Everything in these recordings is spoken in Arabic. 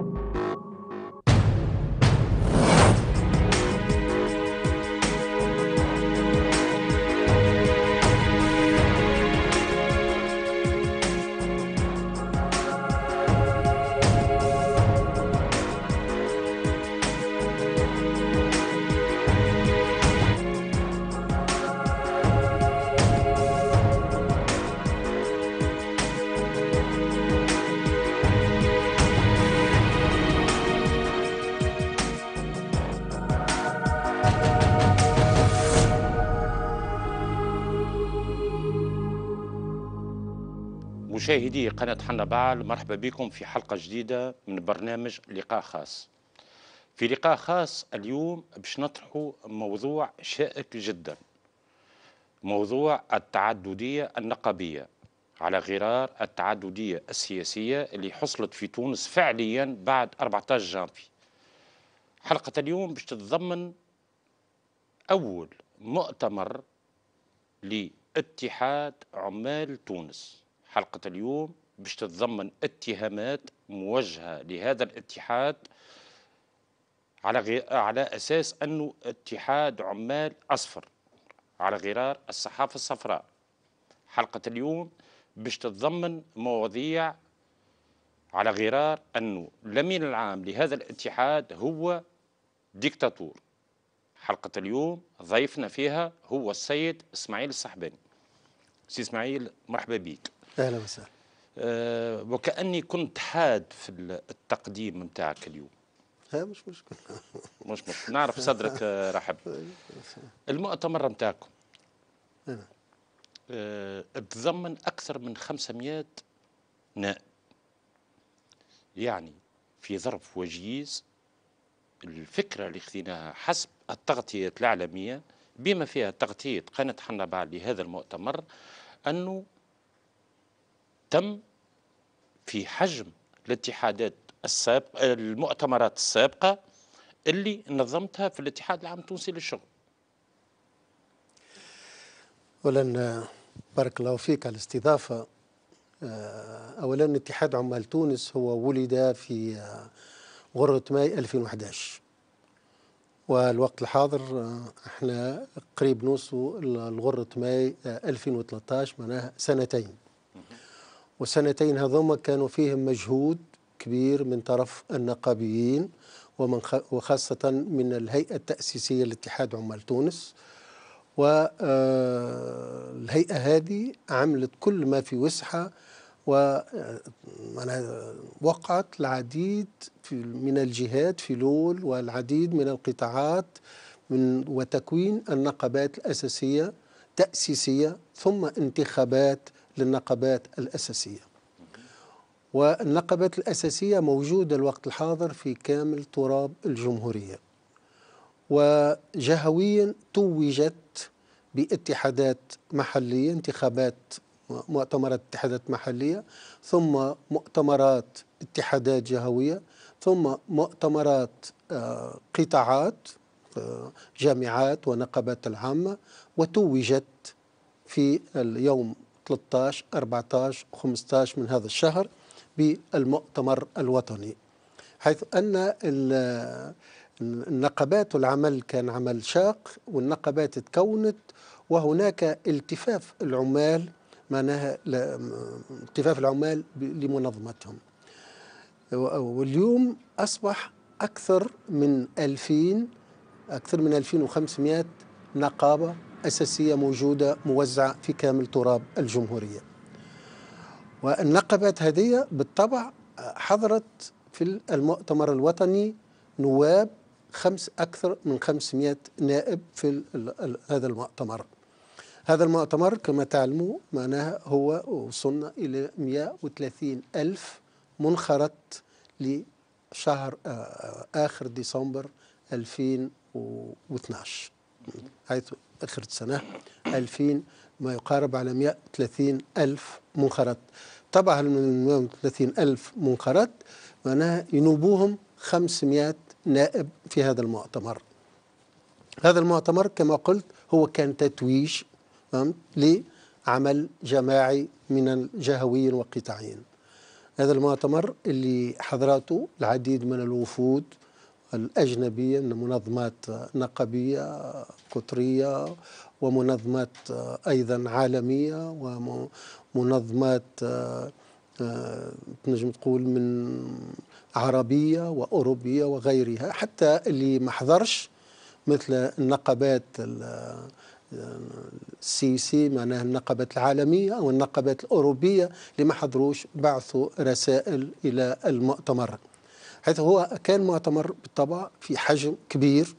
you مشاهدي قناة حنا بعل مرحبا بكم في حلقة جديدة من برنامج لقاء خاص في لقاء خاص اليوم باش نطرحوا موضوع شائك جدا موضوع التعددية النقبية على غرار التعددية السياسية اللي حصلت في تونس فعليا بعد 14 جانفي حلقة اليوم باش تتضمن أول مؤتمر لاتحاد عمال تونس حلقة اليوم باش تتضمن اتهامات موجهة لهذا الاتحاد على غي... على اساس انه اتحاد عمال اصفر على غرار الصحافه الصفراء حلقه اليوم باش تتضمن مواضيع على غرار انه الامين العام لهذا الاتحاد هو ديكتاتور حلقه اليوم ضيفنا فيها هو السيد اسماعيل الصحباني سي اسماعيل مرحبا بك اهلا وسهلا آه، وكاني كنت حاد في التقديم نتاعك اليوم ها مش مشكل مش مشكل نعرف صدرك آه، رحب المؤتمر نتاعكم أه تضمن اكثر من 500 نائب يعني في ظرف وجيز الفكره اللي خذيناها حسب التغطيه الاعلاميه بما فيها تغطيه قناه بعد لهذا المؤتمر انه تم في حجم الاتحادات السابقة المؤتمرات السابقة اللي نظمتها في الاتحاد العام التونسي للشغل أولا بارك الله فيك على الاستضافة آه، أولا اتحاد عمال تونس هو ولد في آه، غرة ماي 2011 والوقت الحاضر آه، احنا قريب نوصل لغرة ماي 2013 معناها سنتين والسنتين هذوما كانوا فيهم مجهود كبير من طرف النقابيين ومن وخاصة من الهيئة التأسيسية لاتحاد عمال تونس والهيئة آه، هذه عملت كل ما في وسعها ووقعت آه، العديد من الجهات في لول والعديد من القطاعات من وتكوين النقابات الأساسية تأسيسية ثم انتخابات للنقبات الأساسية والنقبات الأساسية موجودة الوقت الحاضر في كامل تراب الجمهورية وجهويا توجت باتحادات محلية انتخابات مؤتمرات اتحادات محلية ثم مؤتمرات اتحادات جهوية ثم مؤتمرات آه، قطاعات آه، جامعات ونقابات العامة وتوجت في اليوم 13 14 15 من هذا الشهر بالمؤتمر الوطني حيث أن النقابات والعمل كان عمل شاق والنقابات تكونت وهناك التفاف العمال معناها التفاف العمال لمنظمتهم واليوم أصبح أكثر من 2000 أكثر من 2500 نقابة أساسية موجودة موزعة في كامل تراب الجمهورية والنقبات هدية بالطبع حضرت في المؤتمر الوطني نواب خمس أكثر من 500 نائب في هذا المؤتمر هذا المؤتمر كما تعلموا معناها هو وصلنا إلى 130 ألف منخرط لشهر آه، آخر ديسمبر 2012 حيث آخر السنة 2000 ما يقارب على 130 ألف منخرط طبعا من 130 ألف منخرط معناها ينوبوهم 500 نائب في هذا المؤتمر هذا المؤتمر كما قلت هو كان تتويج لعمل جماعي من الجهويين والقطاعيين هذا المؤتمر اللي حضراته العديد من الوفود الأجنبية من منظمات نقبية قطرية ومنظمات أيضا عالمية ومنظمات تنجم آه، تقول من عربية وأوروبية وغيرها حتى اللي ما حضرش مثل النقابات السي آه، سي معناها النقابات العالمية أو النقابات الأوروبية اللي ما حضروش بعثوا رسائل إلى المؤتمر حيث هو كان مؤتمر بالطبع في حجم كبير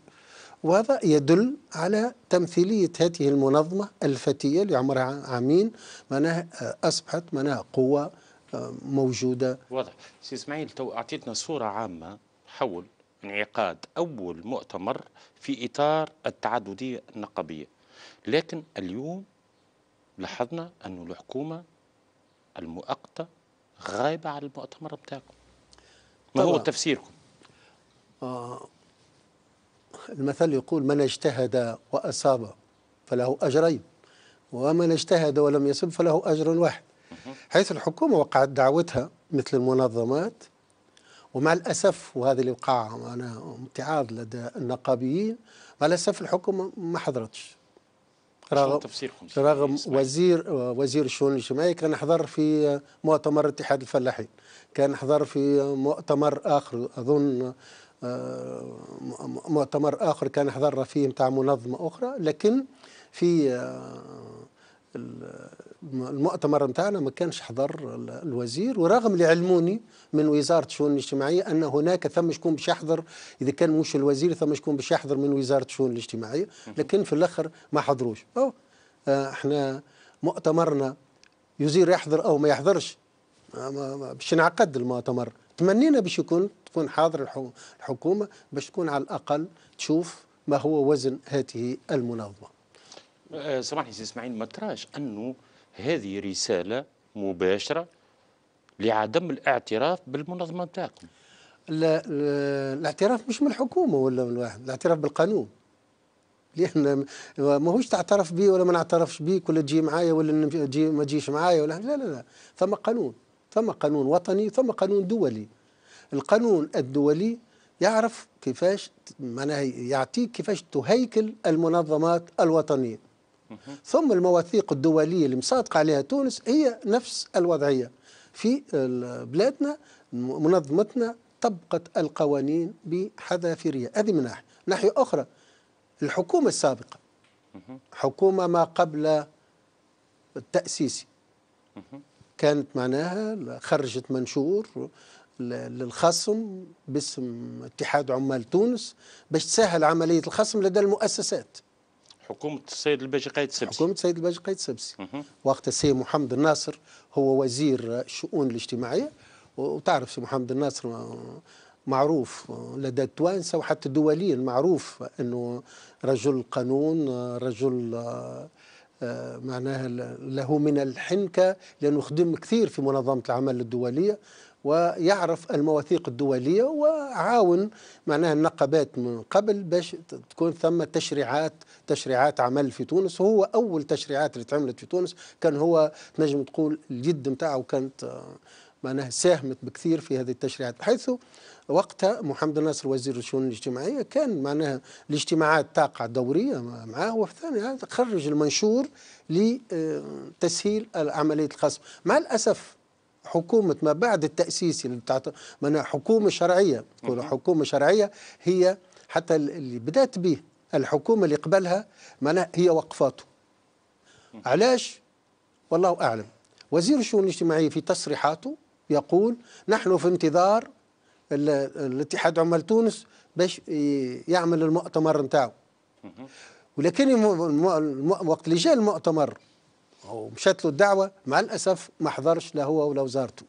وهذا يدل على تمثيلية هذه المنظمة الفتية اللي عمرها عامين معناها آه، أصبحت معناها قوة آه، موجودة واضح سي إسماعيل تو أعطيتنا صورة عامة حول انعقاد أول مؤتمر في إطار التعددية النقبية لكن اليوم لاحظنا أن الحكومة المؤقتة غايبة على المؤتمر بتاعكم ما هو تفسيركم آه المثل يقول من اجتهد وأصاب فله أجرين ومن اجتهد ولم يصب فله أجر واحد حيث الحكومة وقعت دعوتها مثل المنظمات ومع الأسف وهذا اللي وقع أنا امتعاض لدى النقابيين مع الأسف الحكومة ما حضرتش رغم تفسيركم رغم إيه، وزير وزير الشؤون الاجتماعيه كان حضر في مؤتمر اتحاد الفلاحين كان حضر في مؤتمر اخر اظن آه، مؤتمر اخر كان حضر فيه نتاع منظمه اخرى لكن في آه، المؤتمر نتاعنا ما كانش حضر الوزير ورغم اللي علموني من وزاره الشؤون الاجتماعيه ان هناك ثم شكون باش يحضر اذا كان مش الوزير ثم شكون باش يحضر من وزاره الشؤون الاجتماعيه لكن في الاخر ما حضروش أو آه، احنا مؤتمرنا يزير يحضر او ما يحضرش باش ينعقد المؤتمر تمنينا باش يكون تكون حاضر الحكومه باش تكون على الاقل تشوف ما هو وزن هذه المنظمه سامحني آه، سي اسماعيل ما تراش انه هذه رساله مباشره لعدم الاعتراف بالمنظمه نتاعكم لا الاعتراف مش من الحكومه ولا من الواحد الاعتراف بالقانون لان ماهوش تعترف بي ولا ما نعترفش بيك ولا تجي معايا ولا تجي ما تجيش معايا ولا لا لا لا ثم قانون ثم قانون وطني ثم قانون دولي القانون الدولي يعرف كيفاش معناها يعطيك كيفاش تهيكل المنظمات الوطنيه ثم المواثيق الدولية اللي مصادقة عليها تونس هي نفس الوضعية في بلادنا منظمتنا طبقت القوانين بحذافيرية هذه من ناحية ناحية أخرى الحكومة السابقة حكومة ما قبل التأسيسي كانت معناها خرجت منشور للخصم باسم اتحاد عمال تونس باش تسهل عملية الخصم لدى المؤسسات حكومة السيد الباجي قايد سبسي حكومة السيد الباجي قايد سبسي وقت السيد محمد الناصر هو وزير الشؤون الاجتماعية وتعرف سي محمد الناصر معروف لدى التوانسة وحتى دوليا معروف أنه رجل قانون رجل معناها له من الحنكة لأنه خدم كثير في منظمة العمل الدولية ويعرف المواثيق الدولية وعاون معناها النقابات من قبل باش تكون ثم تشريعات تشريعات عمل في تونس هو أول تشريعات اللي اتعملت في تونس كان هو تنجم تقول اليد نتاعه كانت معناها ساهمت بكثير في هذه التشريعات حيث وقتها محمد الناصر وزير الشؤون الاجتماعيه كان معناها الاجتماعات تقع دوريه معاه وفي خرج المنشور لتسهيل عمليه الخصم مع الاسف حكومة ما بعد التاسيس يعني بتاعت حكومة شرعية حكومة شرعية هي حتى اللي بدأت به الحكومة اللي قبلها معناها هي وقفاته علاش والله أعلم وزير الشؤون الاجتماعية في تصريحاته يقول نحن في انتظار الاتحاد عمال تونس باش يعمل المؤتمر نتاعو ولكن وقت اللي جاء المؤتمر مشت له الدعوة مع الأسف ما حضرش لا هو ولا وزارته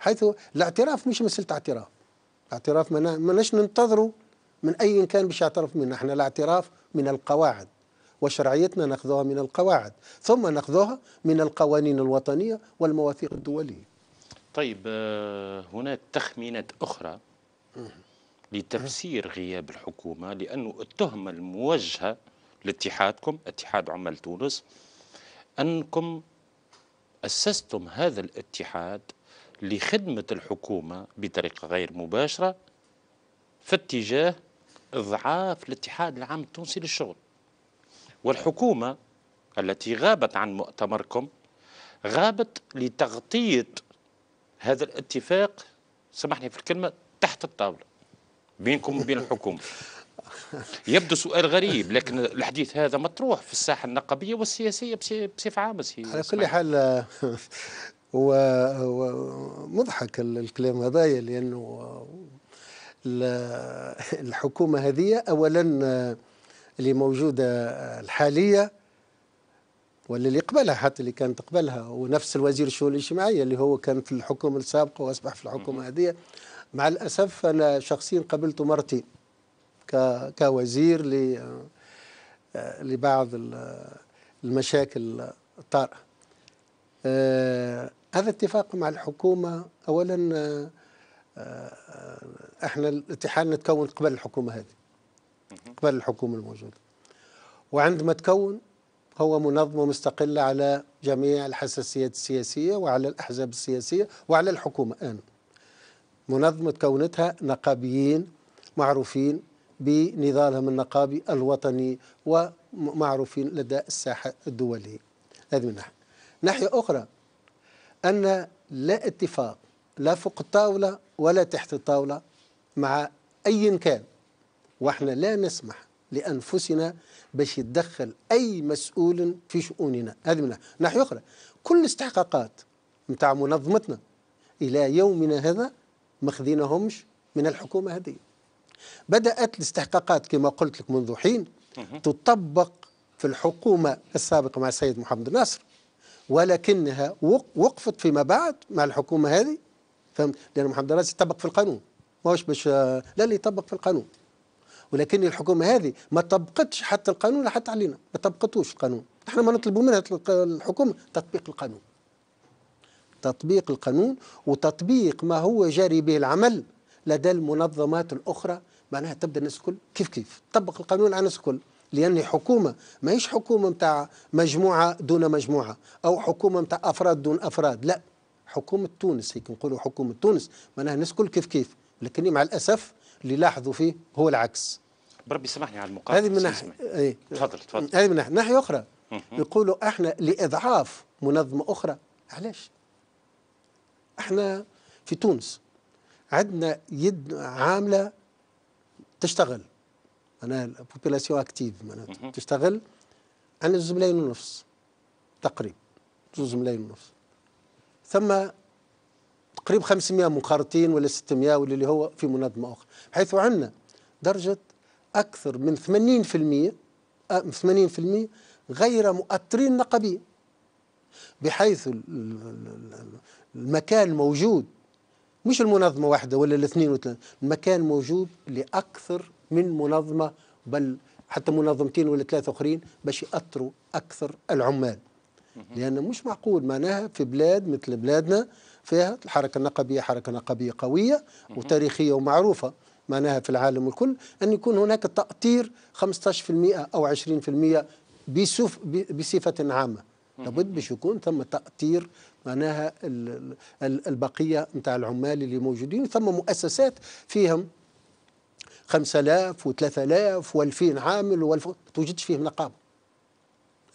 حيث الاعتراف مش مسألة اعتراف اعتراف ما نش ننتظره من أي كان باش يعترف منا احنا الاعتراف من القواعد وشرعيتنا ناخذوها من القواعد ثم ناخذوها من القوانين الوطنية والمواثيق الدولية طيب آه، هناك تخمينات أخرى لتفسير غياب الحكومة لأنه التهمة الموجهة لاتحادكم اتحاد عمال تونس أنكم أسستم هذا الاتحاد لخدمة الحكومة بطريقة غير مباشرة في اتجاه إضعاف الاتحاد العام التونسي للشغل والحكومة التي غابت عن مؤتمركم غابت لتغطية هذا الاتفاق سمحني في الكلمة تحت الطاولة بينكم وبين الحكومة يبدو سؤال غريب لكن الحديث هذا مطروح في الساحه النقابيه والسياسيه بصفه عامه على كل حال هو مضحك الكلام هذايا لانه الحكومه هذه اولا اللي موجوده الحاليه ولا اللي قبلها حتى اللي كانت قبلها ونفس الوزير الشؤون الاجتماعيه اللي هو كان في الحكومه السابقه واصبح في الحكومه هذه مع الاسف انا شخصيا قابلته مرتين كوزير لبعض المشاكل الطارئة آه، هذا اتفاق مع الحكومة أولا آه، آه، احنا الاتحاد نتكون قبل الحكومة هذه قبل الحكومة الموجودة وعندما تكون هو منظمة مستقلة على جميع الحساسيات السياسية وعلى الأحزاب السياسية وعلى الحكومة الان منظمة كونتها نقابيين معروفين بنضالهم النقابي الوطني ومعروفين لدى الساحة الدولية هذه من ناحية ناحية أخرى أن لا اتفاق لا فوق الطاولة ولا تحت الطاولة مع أي كان وإحنا لا نسمح لأنفسنا باش يتدخل أي مسؤول في شؤوننا هذه من ناحية أخرى كل استحقاقات متاع منظمتنا إلى يومنا هذا ماخذينهمش من الحكومة هذه بدأت الاستحقاقات كما قلت لك منذ حين تطبق في الحكومة السابقة مع السيد محمد الناصر ولكنها وقفت فيما بعد مع الحكومة هذه فهمت لأن محمد الناصر طبق في القانون ماهوش باش لا اللي يطبق في القانون ولكن الحكومة هذه ما طبقتش حتى القانون حتى علينا ما طبقتوش القانون احنا ما نطلبوا منها الحكومة تطبيق القانون تطبيق القانون وتطبيق ما هو جاري به العمل لدى المنظمات الأخرى معناها تبدا الناس الكل كيف كيف طبق القانون على الناس الكل لأن حكومة ماهيش حكومة متاع مجموعة دون مجموعة أو حكومة متاع أفراد دون أفراد لا حكومة تونس هيك نقولوا حكومة تونس معناها الناس الكل كيف كيف لكن مع الأسف اللي لاحظوا فيه هو العكس بربي سامحني على المقاطعة هذه من ناحية ايه تفضل تفضل هذه من ناحية أخرى يقولوا احنا لإضعاف منظمة أخرى علاش؟ احنا في تونس عندنا يد عامله تشتغل انا البوبيلاسيون اكتيف معناتها تشتغل عندنا زوز ملايين ونص تقريبا زوز ملايين ونص ثم تقريب 500 منخرطين ولا 600 ولا اللي هو في منظمه اخرى حيث عندنا درجه اكثر من 80% 80% آه، غير مؤطرين نقبيا بحيث المكان موجود مش المنظمة واحدة ولا الاثنين ولا المكان موجود لأكثر من منظمة بل حتى منظمتين ولا ثلاثة أخرين باش يأثروا أكثر العمال لأن مش معقول معناها في بلاد مثل بلادنا فيها الحركة النقبية حركة نقبية قوية وتاريخية ومعروفة معناها في العالم الكل أن يكون هناك تأطير 15% أو 20% بصفة عامة لابد باش يكون ثم تأطير معناها البقية نتاع العمال اللي موجودين ثم مؤسسات فيهم 5000 و3000 و2000 عامل و توجدش فيهم نقابة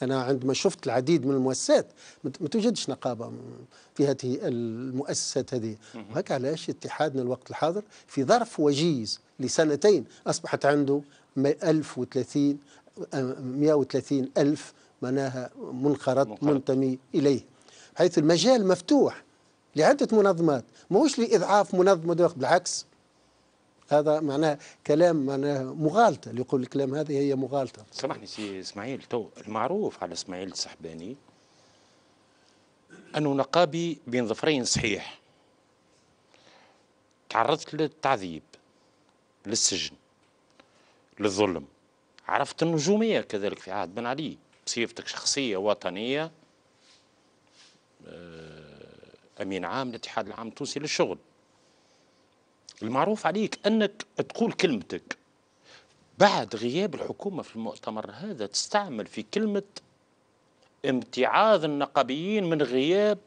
أنا عندما شفت العديد من المؤسسات ما توجدش نقابة في هذه المؤسسات هذه وهكا علاش اتحادنا الوقت الحاضر في ظرف وجيز لسنتين أصبحت عنده 1030 130 ألف معناها منخرط منتمي إليه حيث المجال مفتوح لعدة منظمات ماهوش لإضعاف منظمة دوخ بالعكس هذا معناه كلام معناه مغالطة اللي يقول الكلام هذه هي مغالطة سامحني سي إسماعيل تو المعروف على إسماعيل السحباني أنه نقابي بين ظفرين صحيح تعرضت للتعذيب للسجن للظلم عرفت النجومية كذلك في عهد بن علي بصفتك شخصية وطنية آه، امين عام للاتحاد العام التونسي للشغل المعروف عليك انك تقول كلمتك بعد غياب الحكومه في المؤتمر هذا تستعمل في كلمه امتعاض النقابيين من غياب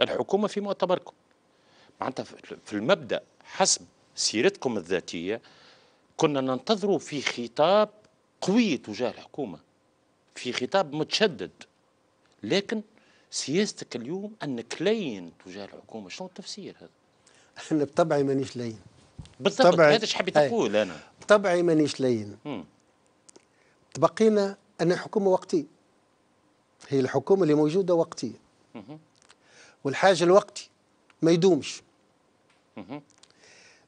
الحكومه في مؤتمركم معناتها في المبدا حسب سيرتكم الذاتيه كنا ننتظر في خطاب قوي تجاه الحكومه في خطاب متشدد لكن سياستك اليوم انك لين تجاه الحكومه شنو التفسير هذا؟ انا بطبعي مانيش لين بالضبط هذا ايش حبيت إيه. تقول انا بطبعي مانيش لين تبقينا انا حكومه وقتيه هي الحكومه اللي موجوده وقتيه والحاجه الوقتي ما يدومش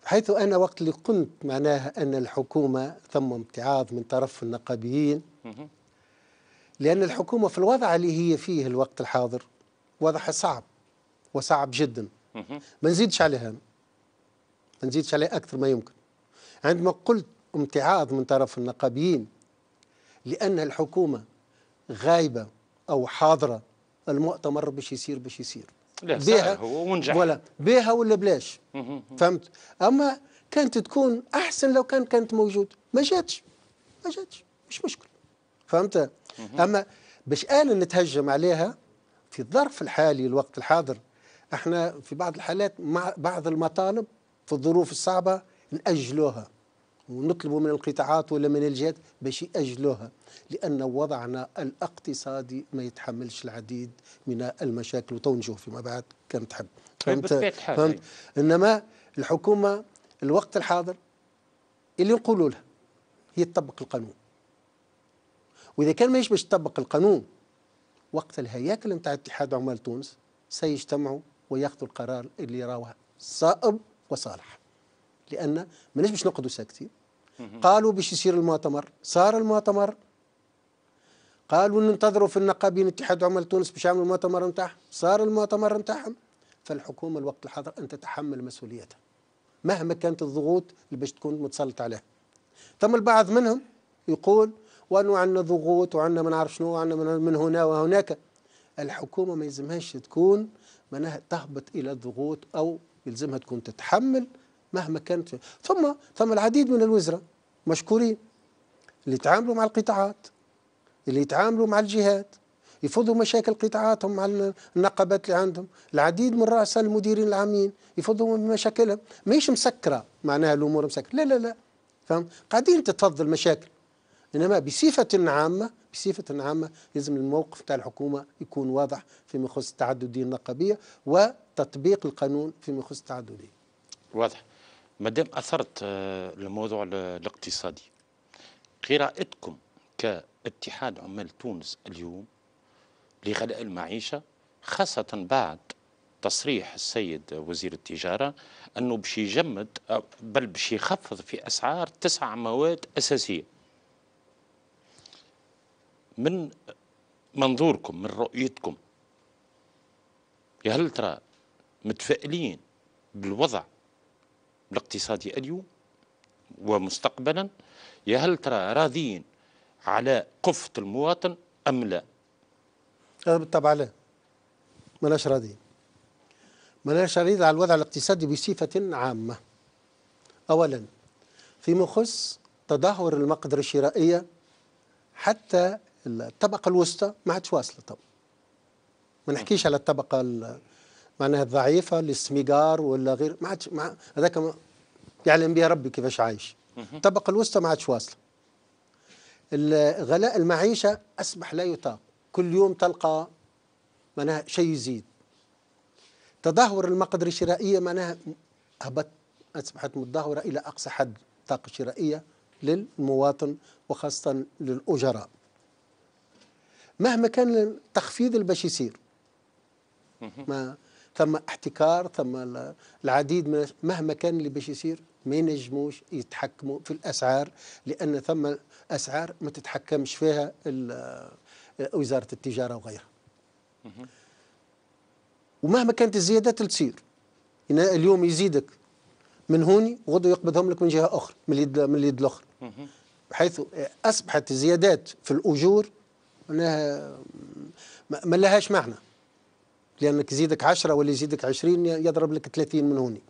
حيث انا وقت اللي كنت معناها ان الحكومه ثم امتعاض من طرف النقابيين لأن الحكومة في الوضع اللي هي فيه الوقت الحاضر وضعها صعب وصعب جدا ما نزيدش عليها ما نزيدش عليها أكثر ما يمكن عندما قلت امتعاض من طرف النقابيين لأن الحكومة غايبة أو حاضرة المؤتمر باش يصير باش يصير بها هو ونجح ولا بها ولا بلاش فهمت أما كانت تكون أحسن لو كان كانت موجود ما جاتش ما جاتش مش مشكلة فهمت اما باش انا نتهجم عليها في الظرف الحالي الوقت الحاضر احنا في بعض الحالات مع بعض المطالب في الظروف الصعبة نأجلوها ونطلبوا من القطاعات ولا من الجهات باش يأجلوها لأن وضعنا الاقتصادي ما يتحملش العديد من المشاكل وتو نشوف فيما بعد كان تحب طيب، فهمت, فهمت إنما الحكومة الوقت الحاضر اللي نقولوا لها هي تطبق القانون واذا كان ماهيش باش تطبق القانون وقت الهياكل نتاع اتحاد عمال تونس سيجتمعوا وياخذوا القرار اللي راوه صائب وصالح لان ماناش باش نقعدوا ساكتين قالوا باش يصير المؤتمر صار المؤتمر قالوا ننتظروا في النقابين اتحاد عمال تونس باش يعملوا المؤتمر نتاعهم صار المؤتمر نتاعهم فالحكومه الوقت الحاضر ان تتحمل مسؤوليتها مهما كانت الضغوط اللي باش تكون متسلط عليها ثم البعض منهم يقول وأنه عندنا ضغوط وعندنا ما نعرف شنو وعندنا من هنا وهناك الحكومة ما يلزمهاش تكون معناها تهبط إلى الضغوط أو يلزمها تكون تتحمل مهما كانت ثم ثم العديد من الوزراء مشكورين اللي يتعاملوا مع القطاعات اللي يتعاملوا مع الجهات يفضوا مشاكل قطاعاتهم مع النقابات اللي عندهم العديد من رؤساء المديرين العامين يفضوا مشاكلهم ماهيش مسكره معناها الامور مسكره لا لا لا فهم قاعدين تتفضل مشاكل إنما بصفة عامة بصفة عامة لازم الموقف بتاع الحكومة يكون واضح فيما يخص التعددية النقابية وتطبيق القانون فيما يخص التعددية واضح مادام أثرت آه، الموضوع الاقتصادي قراءتكم كاتحاد عمال تونس اليوم لغلاء المعيشة خاصة بعد تصريح السيد وزير التجارة أنه باش يجمد آه، بل باش يخفض في أسعار تسع مواد أساسية من منظوركم من رؤيتكم يا هل ترى متفائلين بالوضع الاقتصادي اليوم ومستقبلا يا هل ترى راضين على قفة المواطن أم لا هذا بالطبع لا ملاش راضيين ملاش راضيين على الوضع الاقتصادي بصفة عامة أولا فيما يخص تدهور المقدرة الشرائية حتى الطبقة الوسطى ما عادش واصلة طبعا ما نحكيش على الطبقة معناها الضعيفة اللي السميقار ولا غير ما عادش هذاك يعلم بها ربي كيفاش عايش الطبقة الوسطى ما عادش واصلة غلاء المعيشة أصبح لا يطاق كل يوم تلقى معناها شيء يزيد تدهور المقدرة الشرائية معناها هبط أصبحت متدهورة إلى أقصى حد الطاقة الشرائية للمواطن وخاصة للأجراء مهما كان التخفيض اللي باش يصير ما ثم احتكار ثم العديد من مهما كان اللي باش يصير ما ينجموش يتحكموا في الاسعار لان ثم اسعار ما تتحكمش فيها وزاره التجاره وغيرها. ومهما كانت الزيادات اللي تصير اليوم يزيدك من هوني وغدو يقبضهم لك من جهه اخرى من اليد من اليد الاخرى. بحيث اصبحت الزيادات في الاجور معناها ما لهاش معنى لأنك يزيدك 10 ولا يزيدك 20 يضرب لك 30 من هوني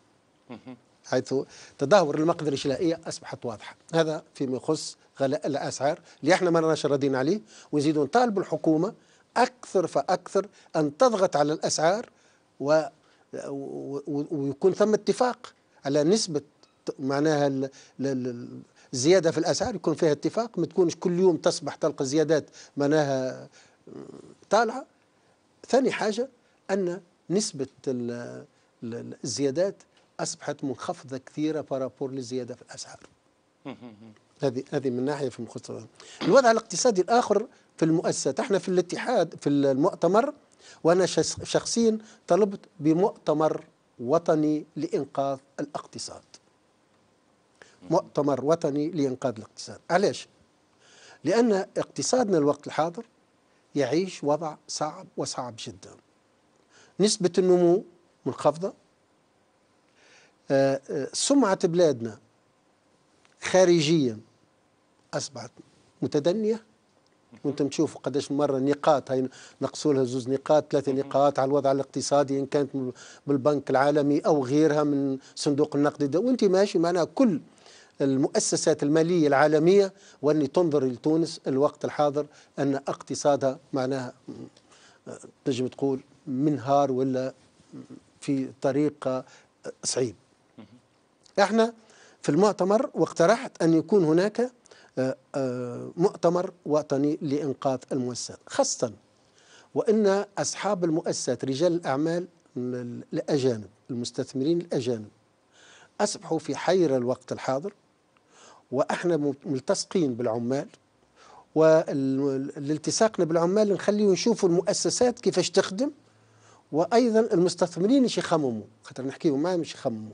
حيث تدهور المقدرة الشرائيه أصبحت واضحة هذا فيما يخص غلاء الأسعار اللي احنا ما راناش راضيين عليه ونزيدوا نطالب الحكومة أكثر فأكثر أن تضغط على الأسعار و... و... ويكون ثم اتفاق على نسبة معناها ال... ال... زياده في الاسعار يكون فيها اتفاق ما تكونش كل يوم تصبح تلقى زيادات معناها آه، طالعه ثاني حاجه ان نسبه الزيادات اصبحت منخفضه كثيره بارابور للزياده في الاسعار هذه هذه من ناحيه في المخطط الوضع الاقتصادي الاخر في المؤسسات احنا في الاتحاد في المؤتمر وانا شخصيا طلبت بمؤتمر وطني لانقاذ الاقتصاد مؤتمر وطني لإنقاذ الاقتصاد علاش؟ لأن اقتصادنا الوقت الحاضر يعيش وضع صعب وصعب جدا نسبة النمو منخفضة آه، آه، سمعة بلادنا خارجيا أصبحت متدنية وانتم تشوفوا قداش مرة نقاط هاي نقصوا لها زوز نقاط ثلاثة نقاط على الوضع الاقتصادي إن كانت بالبنك العالمي أو غيرها من صندوق النقد وانت ماشي معناها كل المؤسسات المالية العالمية وأن تنظر لتونس الوقت الحاضر أن اقتصادها معناها تنجم تقول منهار ولا في طريق صعيب احنا في المؤتمر واقترحت أن يكون هناك آه، آه، مؤتمر وطني لإنقاذ المؤسسات خاصة وأن أصحاب المؤسسات رجال الأعمال الأجانب المستثمرين الأجانب أصبحوا في حيرة الوقت الحاضر واحنا ملتصقين بالعمال والالتصاقنا بالعمال نخليه نشوفوا المؤسسات كيفاش تخدم وايضا المستثمرين ايش يخمموا خاطر نحكيو معاهم مش يخمموا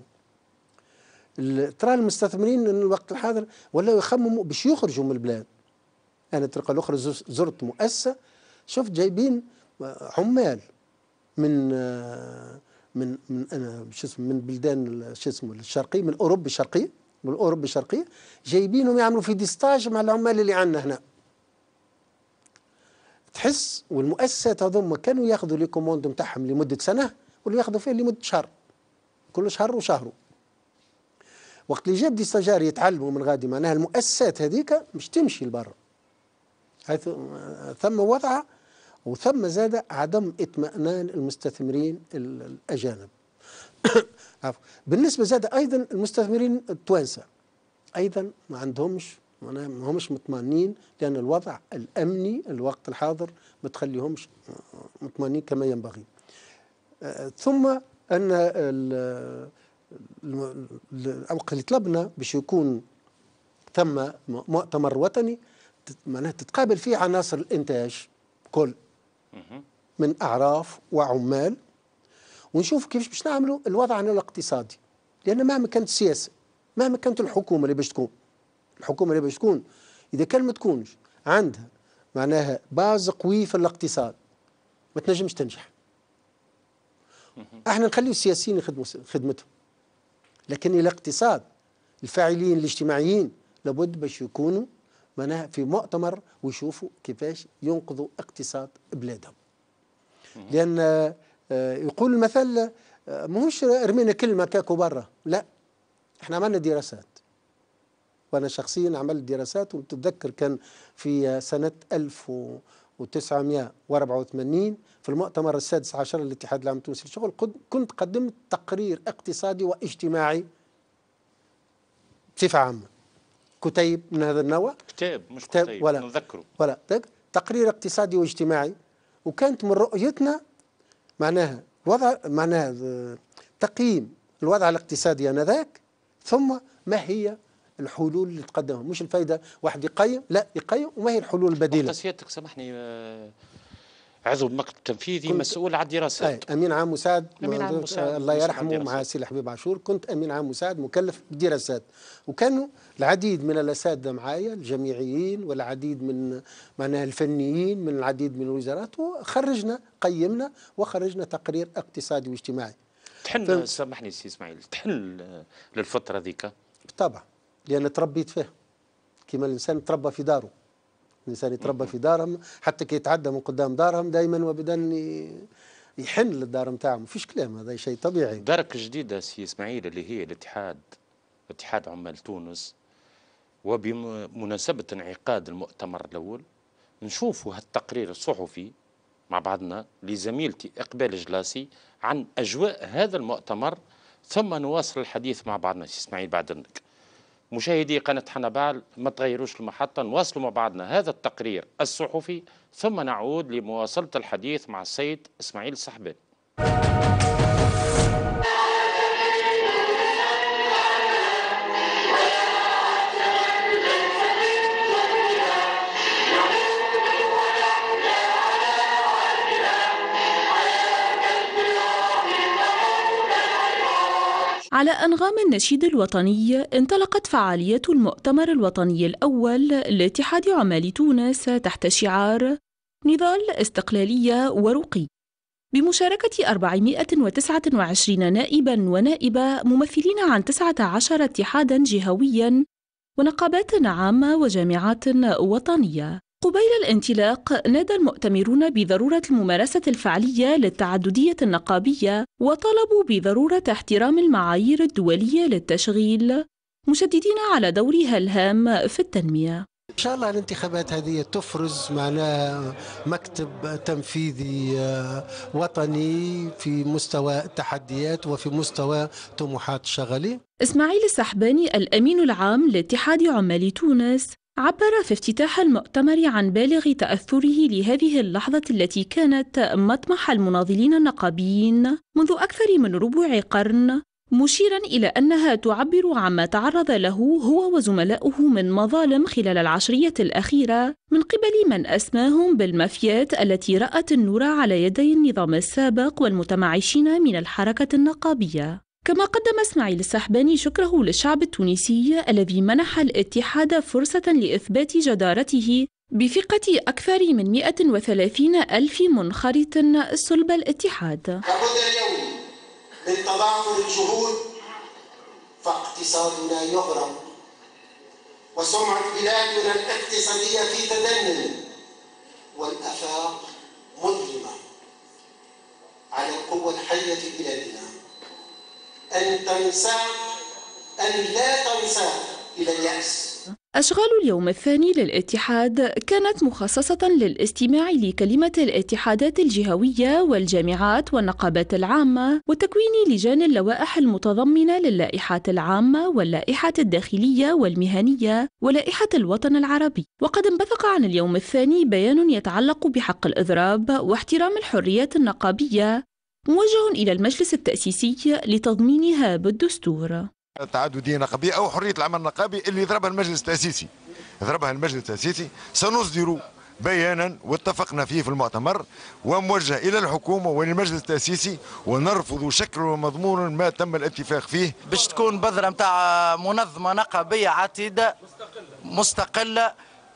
ترى المستثمرين ان الوقت الحاضر ولاو يخمموا باش يخرجوا من البلاد انا الطريقه الاخرى زرت مؤسسه شفت جايبين عمال من من من شو اسمه من بلدان شو اسمه الشرقيه من اوروبا الشرقيه من اوروبا الشرقيه جايبينهم يعملوا في ديستاج مع العمال اللي عندنا هنا تحس والمؤسسات هذوما كانوا ياخذوا لي كوموند نتاعهم لمده سنه واللي ياخذوا فيه لمده شهر كل شهر وشهر وقت اللي جاب ديستاجار يتعلموا من غادي معناها المؤسسات هذيك مش تمشي لبرا حيث ثم وضع وثم زاد عدم اطمئنان المستثمرين الاجانب عفوا بالنسبه زاد ايضا المستثمرين التوانسه ايضا ما عندهمش ما همش مطمئنين لان الوضع الامني الوقت الحاضر ما تخليهمش مطمئنين كما ينبغي ثم ان او اللي طلبنا باش يكون ثم مؤتمر وطني معناها تتقابل فيه عناصر الانتاج كل من اعراف وعمال ونشوف كيفاش باش نعملوا الوضع عندنا الاقتصادي لان مهما كانت السياسه مهما كانت الحكومه اللي باش تكون الحكومه اللي باش تكون اذا كان ما تكونش عندها معناها باز قوي في الاقتصاد ما تنجمش تنجح احنا نخليو السياسيين يخدموا خدمتهم لكن الاقتصاد الفاعلين الاجتماعيين لابد باش يكونوا معناها في مؤتمر ويشوفوا كيفاش ينقذوا اقتصاد بلادهم لان آه، يقول المثل آه، مش ارمينا كلمة كاكو برا لا احنا عملنا دراسات وانا شخصيا عملت دراسات وتتذكر كان في سنة 1984 في المؤتمر السادس عشر للاتحاد العام التونسي للشغل كنت قدمت تقرير اقتصادي واجتماعي بصفة عامة كتيب من هذا النوع كتاب مش كتاب, كتاب ولا نذكره ولا تقرير اقتصادي واجتماعي وكانت من رؤيتنا معناها وضع معناها آه، تقييم الوضع الاقتصادي انذاك ثم ما هي الحلول اللي تقدمها مش الفايده واحد يقيم لا يقيم وما هي الحلول البديله سيادتك سامحني آه، عضو المكتب التنفيذي مسؤول عن الدراسات أي امين عام مساعد امين عام مساعد الله يرحمه مع سي الحبيب عاشور كنت امين عام مساعد مكلف بالدراسات وكانوا العديد من الاساتذه معايا الجامعيين والعديد من معناها الفنيين من العديد من الوزارات وخرجنا قيمنا وخرجنا تقرير اقتصادي واجتماعي تحن ف... سامحني سي اسماعيل تحن للفتره ذيك بالطبع لان تربيت فيه كما الانسان تربى في داره الانسان يتربى في دارهم حتى كي يتعدى من قدام دارهم دائما وابدا يحن للدار نتاعهم فيش كلام هذا شيء طبيعي دارك جديده سي اسماعيل اللي هي الاتحاد اتحاد عمال تونس وبمناسبه انعقاد المؤتمر الاول نشوفوا هالتقرير الصحفي مع بعضنا لزميلتي اقبال جلاسي عن اجواء هذا المؤتمر ثم نواصل الحديث مع بعضنا سي اسماعيل بعد انك مشاهدي قناة حنبال ما تغيروش المحطة نواصلوا مع بعضنا هذا التقرير الصحفي ثم نعود لمواصلة الحديث مع السيد إسماعيل السحباني على أنغام النشيد الوطني انطلقت فعالية المؤتمر الوطني الأول لاتحاد عمال تونس تحت شعار نضال استقلالية ورقي بمشاركة 429 نائبا ونائبة ممثلين عن 19 اتحادا جهويا ونقابات عامة وجامعات وطنية قبيل الانطلاق نادى المؤتمرون بضرورة الممارسة الفعلية للتعددية النقابية وطلبوا بضرورة احترام المعايير الدولية للتشغيل مشددين على دورها الهام في التنمية إن شاء الله الانتخابات هذه تفرز معناه مكتب تنفيذي آه، وطني في مستوى التحديات وفي مستوى طموحات الشغلي إسماعيل السحباني الأمين العام لاتحاد عمال تونس عبر في افتتاح المؤتمر عن بالغ تأثره لهذه اللحظة التي كانت مطمح المناضلين النقابيين منذ أكثر من ربع قرن مشيرا إلى أنها تعبر عما تعرض له هو وزملاؤه من مظالم خلال العشرية الأخيرة من قبل من أسماهم بالمافيات التي رأت النور على يدي النظام السابق والمتمعشين من الحركة النقابية كما قدم اسماعيل السحباني شكره للشعب التونسي الذي منح الاتحاد فرصة لإثبات جدارته بثقة أكثر من 130 ألف منخرط صلب الاتحاد لابد اليوم من تضاعف الجهود فاقتصادنا يغرق وسمعة بلادنا الاقتصادية في تدني والآفاق مظلمة على القوة الحية في بلادنا أن تنساك أن لا تنساك إلى اليأس أشغال اليوم الثاني للاتحاد كانت مخصصة للاستماع لكلمة الاتحادات الجهوية والجامعات والنقابات العامة وتكوين لجان اللوائح المتضمنة للائحات العامة واللائحة الداخلية والمهنية ولائحة الوطن العربي وقد انبثق عن اليوم الثاني بيان يتعلق بحق الإضراب واحترام الحريات النقابية موجه إلى المجلس التأسيسي لتضمينها بالدستور التعددية نقابية أو حرية العمل النقابي اللي ضربها المجلس التأسيسي ضربها المجلس التأسيسي سنصدر بيانا واتفقنا فيه في المؤتمر وموجه الى الحكومه وللمجلس التاسيسي ونرفض شكل ومضمون ما تم الاتفاق فيه باش تكون بذره نتاع منظمه نقابيه عتيده مستقله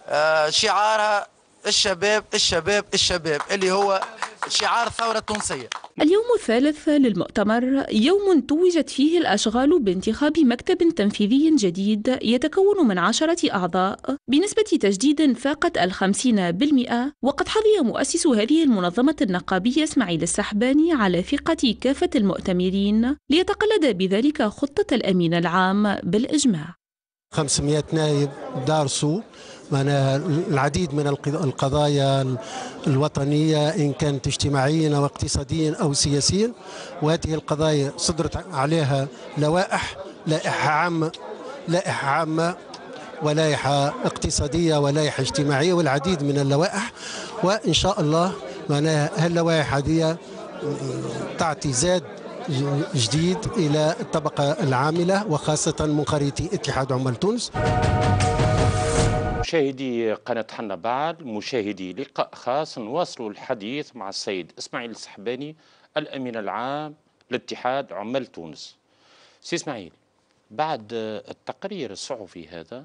آه، شعارها الشباب الشباب الشباب اللي هو شعار الثورة التونسية اليوم الثالث للمؤتمر يوم توجت فيه الأشغال بانتخاب مكتب تنفيذي جديد يتكون من عشرة أعضاء بنسبة تجديد فاقت الخمسين بالمئة وقد حظي مؤسس هذه المنظمة النقابية إسماعيل السحباني على ثقة كافة المؤتمرين ليتقلد بذلك خطة الأمين العام بالإجماع 500 نائب دارسوا معناها العديد من القضايا الوطنية إن كانت اجتماعيا أو اقتصاديا أو سياسيا وهذه القضايا صدرت عليها لوائح لائحة عامة لائحة عامة ولائحة اقتصادية ولائحة اجتماعية والعديد من اللوائح وإن شاء الله معناها هاللوائح هذه تعطي زاد جديد إلى الطبقة العاملة وخاصة منخرطي اتحاد عمال تونس مشاهدي قناة حنا بعد مشاهدي لقاء خاص نواصل الحديث مع السيد إسماعيل السحباني الأمين العام لاتحاد عمال تونس سي إسماعيل بعد التقرير الصحفي هذا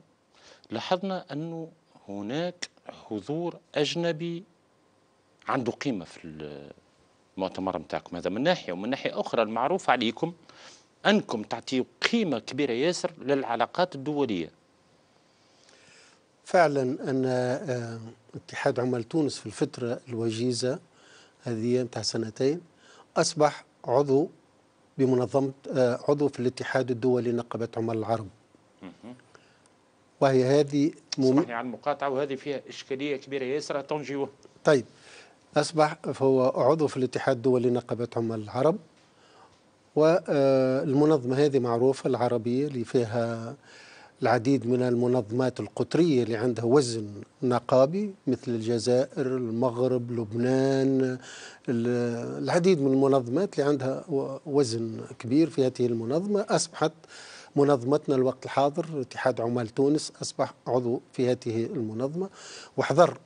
لاحظنا أنه هناك حضور أجنبي عنده قيمة في المؤتمر متاعكم هذا من ناحية ومن ناحية أخرى المعروف عليكم أنكم تعطيوا قيمة كبيرة ياسر للعلاقات الدولية فعلا أن آه، اتحاد عمال تونس في الفترة الوجيزة هذه نتاع سنتين أصبح عضو بمنظمة آه، عضو في الاتحاد الدولي لنقابه عمال العرب وهي هذه مم... على المقاطعة وهذه فيها إشكالية كبيرة ياسر تنجيوه طيب أصبح فهو عضو في الاتحاد الدولي لنقابه عمال العرب والمنظمة آه، هذه معروفة العربية اللي فيها العديد من المنظمات القطرية اللي عندها وزن نقابي مثل الجزائر المغرب لبنان العديد من المنظمات اللي عندها وزن كبير في هذه المنظمة أصبحت منظمتنا الوقت الحاضر اتحاد عمال تونس أصبح عضو في هذه المنظمة وحضر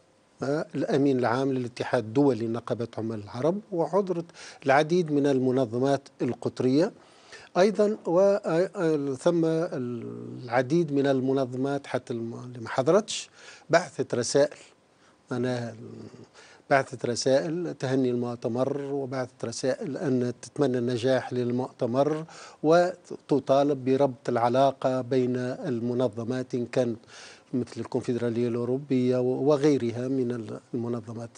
آه، الأمين العام للاتحاد الدولي نقابة عمال العرب وحضرت العديد من المنظمات القطرية ايضا وثم العديد من المنظمات حتى اللي ما حضرتش بعثت رسائل معناها بعثت رسائل تهني المؤتمر وبعثت رسائل أن تتمنى النجاح للمؤتمر وتطالب بربط العلاقة بين المنظمات إن كانت مثل الكونفدرالية الأوروبية وغيرها من المنظمات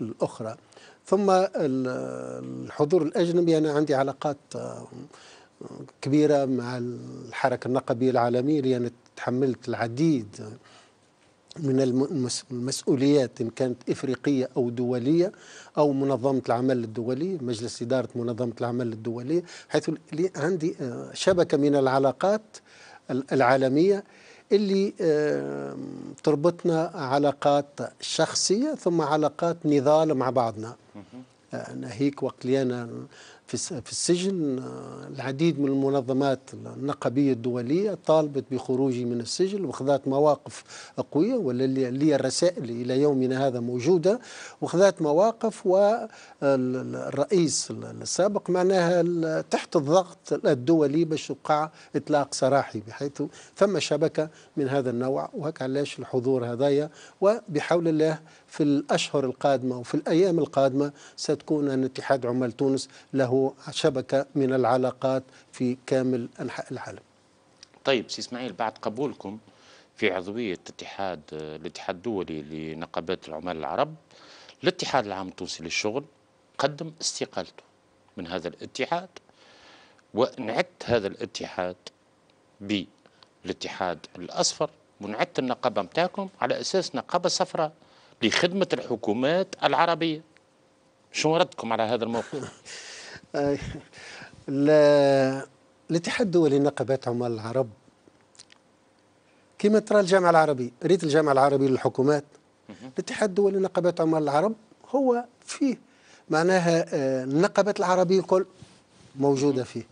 الأخرى ثم الحضور الأجنبي أنا عندي علاقات آه، كبيرة مع الحركة النقبية العالمية لأن تحملت العديد من المسؤوليات إن كانت إفريقية أو دولية أو منظمة العمل الدولي مجلس إدارة منظمة العمل الدولي حيث عندي آه، شبكة من العلاقات العالمية اللي تربطنا علاقات شخصية ثم علاقات نضال مع بعضنا آه، ناهيك وقت اللي أنا في السجن آه، العديد من المنظمات النقبية الدولية طالبت بخروجي من السجن وخذات مواقف قوية واللي الرسائل إلى يومنا هذا موجودة وخذات مواقف والرئيس السابق معناها تحت الضغط الدولي باش يوقع إطلاق سراحي بحيث ثم شبكة من هذا النوع وهك علاش الحضور هذايا وبحول الله في الأشهر القادمة وفي الأيام القادمة ستكون أن اتحاد عمال تونس له شبكة من العلاقات في كامل أنحاء العالم طيب سي اسماعيل بعد قبولكم في عضوية اتحاد الاتحاد الدولي لنقابات العمال العرب الاتحاد العام التونسي للشغل قدم استقالته من هذا الاتحاد وانعت هذا الاتحاد بالاتحاد الأصفر ونعت النقابة متاعكم على أساس نقابة صفراء لخدمة الحكومات العربية شو ردكم على هذا الموقف؟ الاتحاد الدولي نقبات عمال العرب كما ترى الجامعة العربية ريت الجامعة العربية للحكومات الاتحاد الدولي نقبات عمال العرب هو فيه معناها آه، النقبات العربية الكل موجودة فيه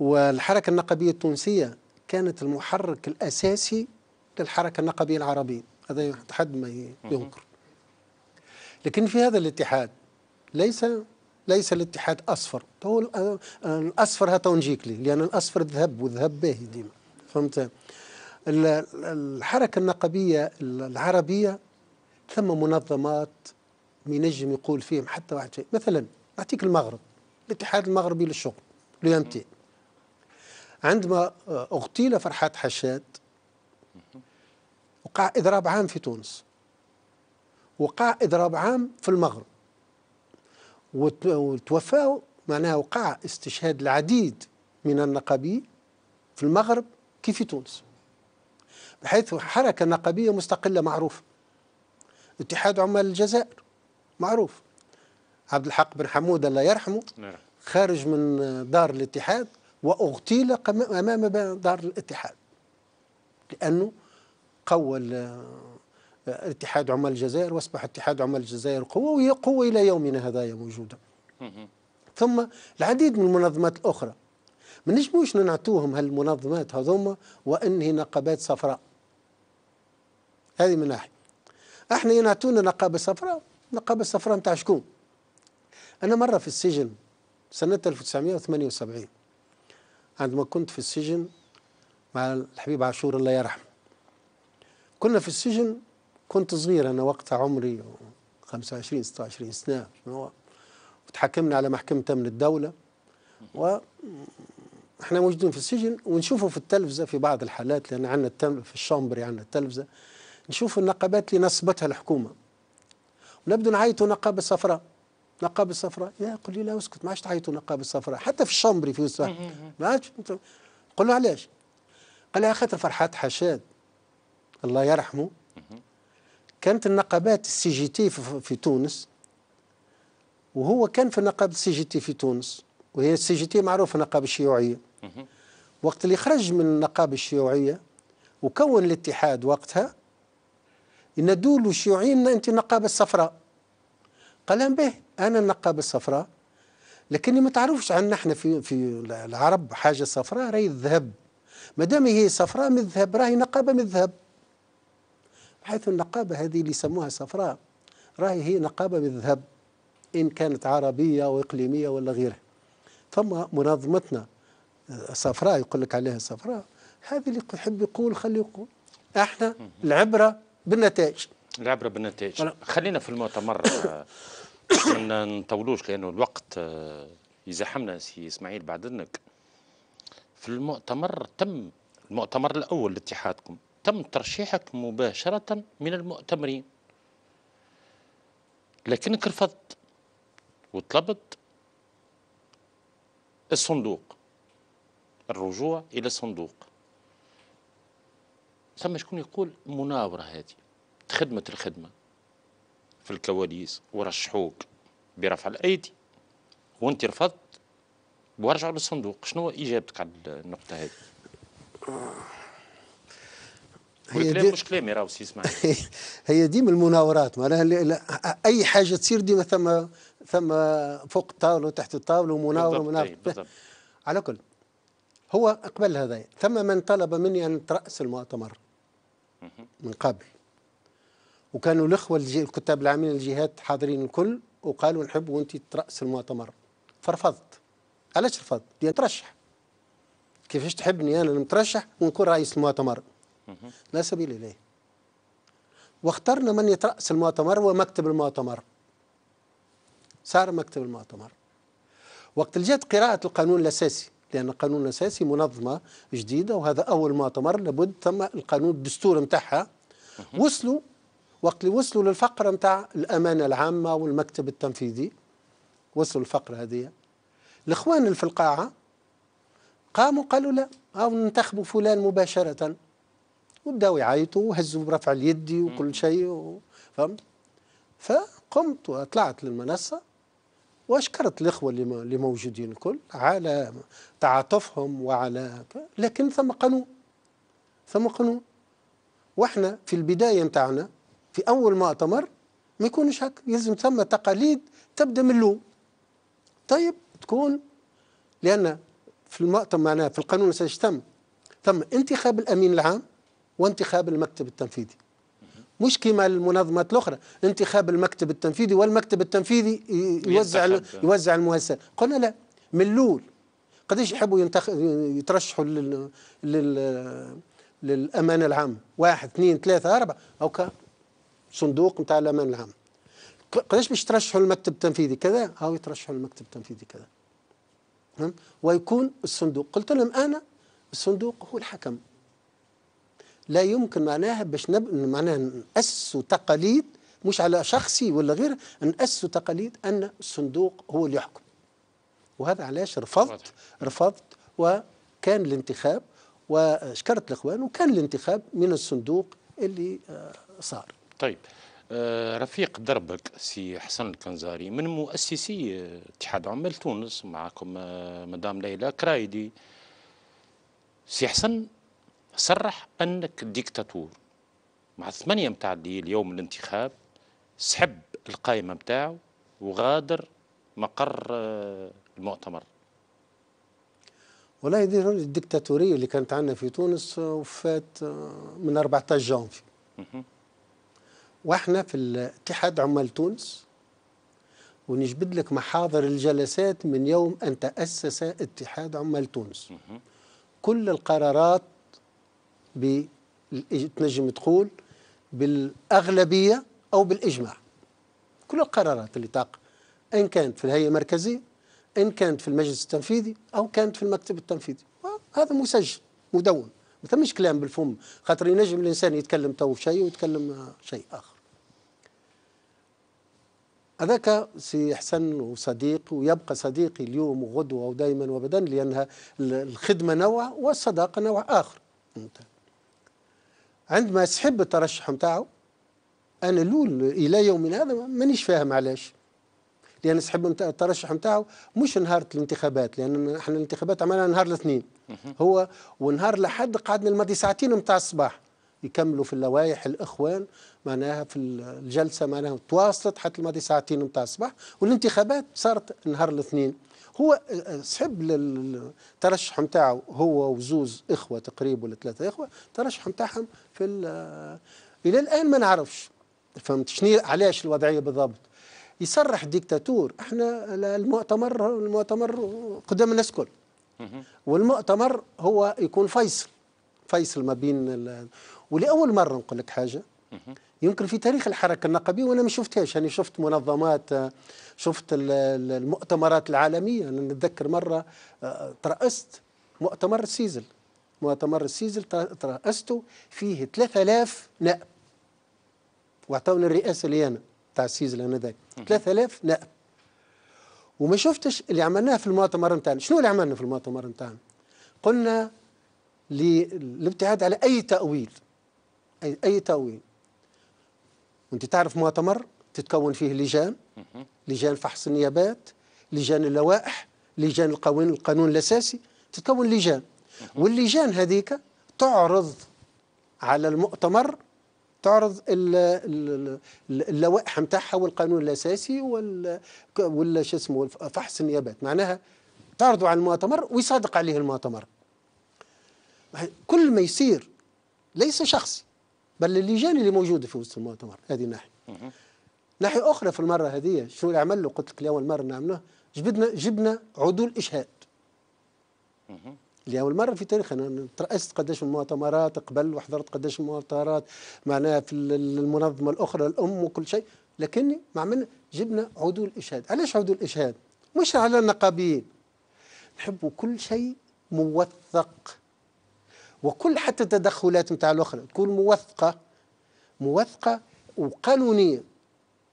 والحركة النقبية التونسية كانت المحرك الأساسي للحركة النقبية العربية هذا حد ما ينكر لكن في هذا الاتحاد ليس ليس الاتحاد اصفر هو الاصفر هذا نجيك لي لان الاصفر ذهب والذهب باهي ديما فهمت الحركه النقبيه العربيه ثم منظمات ينجم يقول فيهم حتى واحد شيء مثلا اعطيك المغرب الاتحاد المغربي للشغل لو عندما آه، اغتيل فرحات حشاد وقع إضراب عام في تونس وقع إضراب عام في المغرب وتوفى معناها وقع استشهاد العديد من النقابي في المغرب كيف في تونس بحيث حركة نقابية مستقلة معروفة اتحاد عمال الجزائر معروف عبد الحق بن حمود الله يرحمه نعم. خارج من دار الاتحاد واغتيل امام دار الاتحاد لانه قوى اتحاد عمال الجزائر واصبح اتحاد عمال الجزائر قوة وهي قوة إلى يومنا هذايا موجودة ثم العديد من المنظمات الأخرى ما نجموش نعطوهم هالمنظمات هذوما وانهي نقابات صفراء هذه من ناحيه احنا ينعطونا نقابه صفراء نقابه صفراء نتاع شكون انا مره في السجن سنه 1978 عندما كنت في السجن مع الحبيب عاشور الله يرحمه كنا في السجن كنت صغير أنا وقتها عمري 25 26 سنة وتحكمنا على محكمة أمن الدولة وإحنا موجودين في السجن ونشوفوا في التلفزة في بعض الحالات لأن عندنا في الشامبري عندنا التلفزة نشوف النقابات اللي نصبتها الحكومة ونبدو نعيطوا نقابة صفراء نقابة صفراء يا قل لي لا اسكت ما عادش تعيطوا نقابة صفراء حتى في الشامبري في وسط ما عادش له علاش قال لي خاطر فرحات حشاد الله يرحمه كانت النقابات السي جي تي في تونس وهو كان في نقابة السي جي تي في تونس وهي السي جي تي معروفة نقابة الشيوعية وقت اللي خرج من النقابة الشيوعية وكون الاتحاد وقتها ينادوا له الشيوعيين انت النقابة الصفراء قال به انا النقابة الصفراء لكني ما تعرفش عن نحن في في العرب حاجة صفراء راهي الذهب ما دام هي صفراء من الذهب راهي نقابة من الذهب حيث النقابة هذه اللي يسموها صفراء راهي هي نقابة بالذهب إن كانت عربية وإقليمية ولا غيرها ثم منظمتنا صفراء يقول لك عليها صفراء هذه اللي يحب يقول خليه يقول احنا العبرة بالنتائج العبرة بالنتائج خلينا في المؤتمر ما نطولوش لأنه الوقت آه، يزحمنا سي إسماعيل بعد إذنك في المؤتمر تم المؤتمر الأول لاتحادكم تم ترشيحك مباشرة من المؤتمرين لكنك رفضت وطلبت الصندوق الرجوع إلى الصندوق ثم شكون يقول مناورة هذه خدمة الخدمة في الكواليس ورشحوك برفع الأيدي وانت رفضت ورجعوا للصندوق شنو اجابتك على النقطه هذه هي دي مش كلامي راهو ديما المناورات معناها اي حاجه تصير ديما ثم ثم فوق الطاوله وتحت الطاوله ومناوره ومناوره على كل هو قبل هذا ثم من طلب مني ان اترأس المؤتمر من قبل وكانوا الاخوه الكتاب العاملين الجهات حاضرين الكل وقالوا نحبوا انت تراس المؤتمر فرفضت علاش رفضت؟ لان ترشح كيفاش تحبني انا المترشح ونكون رئيس المؤتمر لا سبيل إليه واخترنا من يترأس المؤتمر ومكتب المؤتمر صار مكتب المؤتمر وقت اللي جات قراءة القانون الأساسي لأن القانون الأساسي منظمة جديدة وهذا أول مؤتمر لابد ثم القانون الدستور نتاعها وصلوا وقت اللي وصلوا للفقرة نتاع الأمانة العامة والمكتب التنفيذي وصلوا للفقرة هذه الإخوان اللي في القاعة قاموا قالوا لا أو ننتخبوا فلان مباشرة وبداوا يعيطوا وهزوا برفع اليد وكل شيء فهمت فقمت وطلعت للمنصه واشكرت الاخوه اللي موجودين الكل على تعاطفهم وعلى لكن ثم قانون ثم قانون واحنا في البدايه نتاعنا في اول مؤتمر ما يكونش هكا يلزم ثم تقاليد تبدا من الاول طيب تكون لان في المؤتمر معناها في القانون تم ثم انتخاب الامين العام وانتخاب المكتب التنفيذي مش كما المنظمات الاخرى انتخاب المكتب التنفيذي والمكتب التنفيذي يوزع آه. يوزع المؤسسات قلنا لا من الاول قديش يحبوا ينتخ... يترشحوا لل... لل... للأمانة العامة واحد اثنين ثلاثة أربعة أو صندوق نتاع الأمانة العامة قداش باش يترشحوا المكتب التنفيذي كذا هاو يترشحوا المكتب التنفيذي كذا ويكون الصندوق قلت لهم أنا الصندوق هو الحكم لا يمكن معناها باش نب... معناها نأسسوا تقاليد مش على شخصي ولا غير نأسسوا تقاليد أن الصندوق هو اللي يحكم وهذا علاش رفضت رفضت وكان الانتخاب وشكرت الإخوان وكان الانتخاب من الصندوق اللي آه، صار طيب آه، رفيق دربك سي حسن الكنزاري من مؤسسي اتحاد عمال تونس معكم آه، مدام ليلى كرايدي سي حسن صرح أنك ديكتاتور مع الثمانية متاع الليل يوم الانتخاب سحب القائمة متاعه وغادر مقر آه، المؤتمر والله دي الدكتاتورية اللي كانت عندنا في تونس آه، وفات آه، من 14 جانفي واحنا في الاتحاد عمال تونس ونجبد لك محاضر الجلسات من يوم أن تأسس اتحاد عمال تونس كل القرارات تنجم تقول بالأغلبية أو بالإجماع كل القرارات اللي تاق إن كانت في الهيئة المركزية إن كانت في المجلس التنفيذي أو كانت في المكتب التنفيذي هذا مسجل مدون ما ثمش كلام بالفم خاطر ينجم الإنسان يتكلم تو في شيء ويتكلم شيء آخر هذاك سي حسن وصديق ويبقى صديقي اليوم وغدوة ودائما وابدا لأنها الخدمة نوع والصداقة نوع آخر ممتاز. عندما سحب الترشح نتاعو انا لول الى يومنا هذا مانيش فاهم علاش لان سحب الترشح نتاعو مش نهار الانتخابات لان احنا الانتخابات عملنا نهار الاثنين هو ونهار الاحد قعدنا الماضي ساعتين نتاع الصباح يكملوا في اللوائح الاخوان معناها في الجلسه معناها تواصلت حتى الماضي ساعتين نتاع الصباح والانتخابات صارت نهار الاثنين هو سحب الترشح نتاعو هو وزوز اخوه تقريبا ولا ثلاثه اخوه الترشح نتاعهم في الى الان ما نعرفش فهمت شنو علاش الوضعيه بالضبط يصرح ديكتاتور احنا المؤتمر المؤتمر قدام الناس الكل والمؤتمر هو يكون فيصل فيصل ما بين ولاول مره نقول لك حاجه يمكن في تاريخ الحركه النقبيه وانا ما شفتهاش يعني شفت منظمات شفت المؤتمرات العالميه انا نتذكر مره آه، تراست مؤتمر السيزل مؤتمر السيزل ترأسته فيه 3000 نائب واعطوني الرئاسه لي انا تاع السيزل انا ذاك 3000 نائب وما شفتش اللي عملناه في المؤتمر نتاعنا شنو اللي عملنا في المؤتمر نتاعنا قلنا للابتعاد على اي تاويل أي, أي تأويل وانت تعرف مؤتمر تتكون فيه لجان لجان فحص النيابات لجان اللوائح لجان القوانين القانون الأساسي تتكون لجان واللجان هذيك تعرض على المؤتمر تعرض اللوائح نتاعها والقانون الاساسي وال ولا شو اسمه فحص النيابات معناها تعرضوا على المؤتمر ويصادق عليه المؤتمر كل ما يصير ليس شخصي بل اللجان اللي موجوده في وسط المؤتمر هذه ناحيه ناحيه اخرى في المره هذه شنو اللي عمل له قلت لك لاول مره نعمله جبنا جبنا عدول اشهاد لاول مره في تاريخنا ترأست قداش المؤتمرات قبل وحضرت قداش المؤتمرات معناها في المنظمه الاخرى الام وكل شيء لكني ما عملنا جبنا عدول اشهاد علاش عدول اشهاد مش على النقابيين نحبوا كل شيء موثق وكل حتى التدخلات نتاع الاخرى تكون موثقه موثقه وقانونيه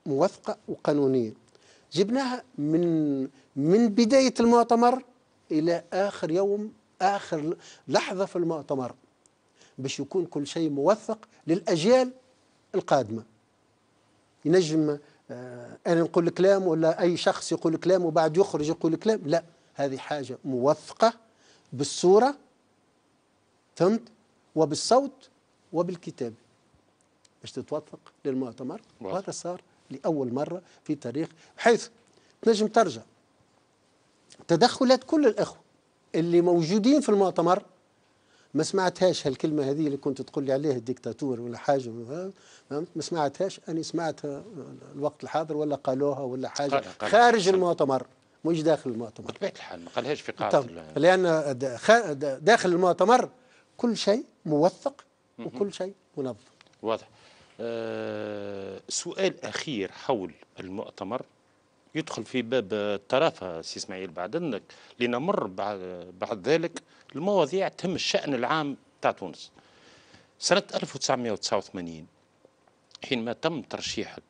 موثقه وقانونيه جبناها من من بدايه المؤتمر الى اخر يوم اخر لحظه في المؤتمر باش يكون كل شيء موثق للاجيال القادمه ينجم آه، انا نقول كلام ولا اي شخص يقول كلام وبعد يخرج يقول كلام لا هذه حاجه موثقه بالصوره فهمت وبالصوت وبالكتاب باش تتوثق للمؤتمر وهذا صار لأول مرة في تاريخ حيث تنجم ترجع تدخلات كل الإخوة اللي موجودين في المؤتمر ما سمعتهاش هالكلمة هذه اللي كنت تقول لي عليها الديكتاتور ولا حاجة فهمت ما سمعتهاش اني سمعتها الوقت الحاضر ولا قالوها ولا حاجة خارج المؤتمر مش داخل المؤتمر بطبيعة الحال ما قالهاش في قاعة لأن داخل المؤتمر كل شيء موثق وكل شيء منظم واضح أه سؤال أخير حول المؤتمر يدخل في باب الطرافة سي إسماعيل بعد انك لنمر بعد, بعد ذلك المواضيع تهم الشأن العام تاع تونس سنة 1989 حينما تم ترشيحك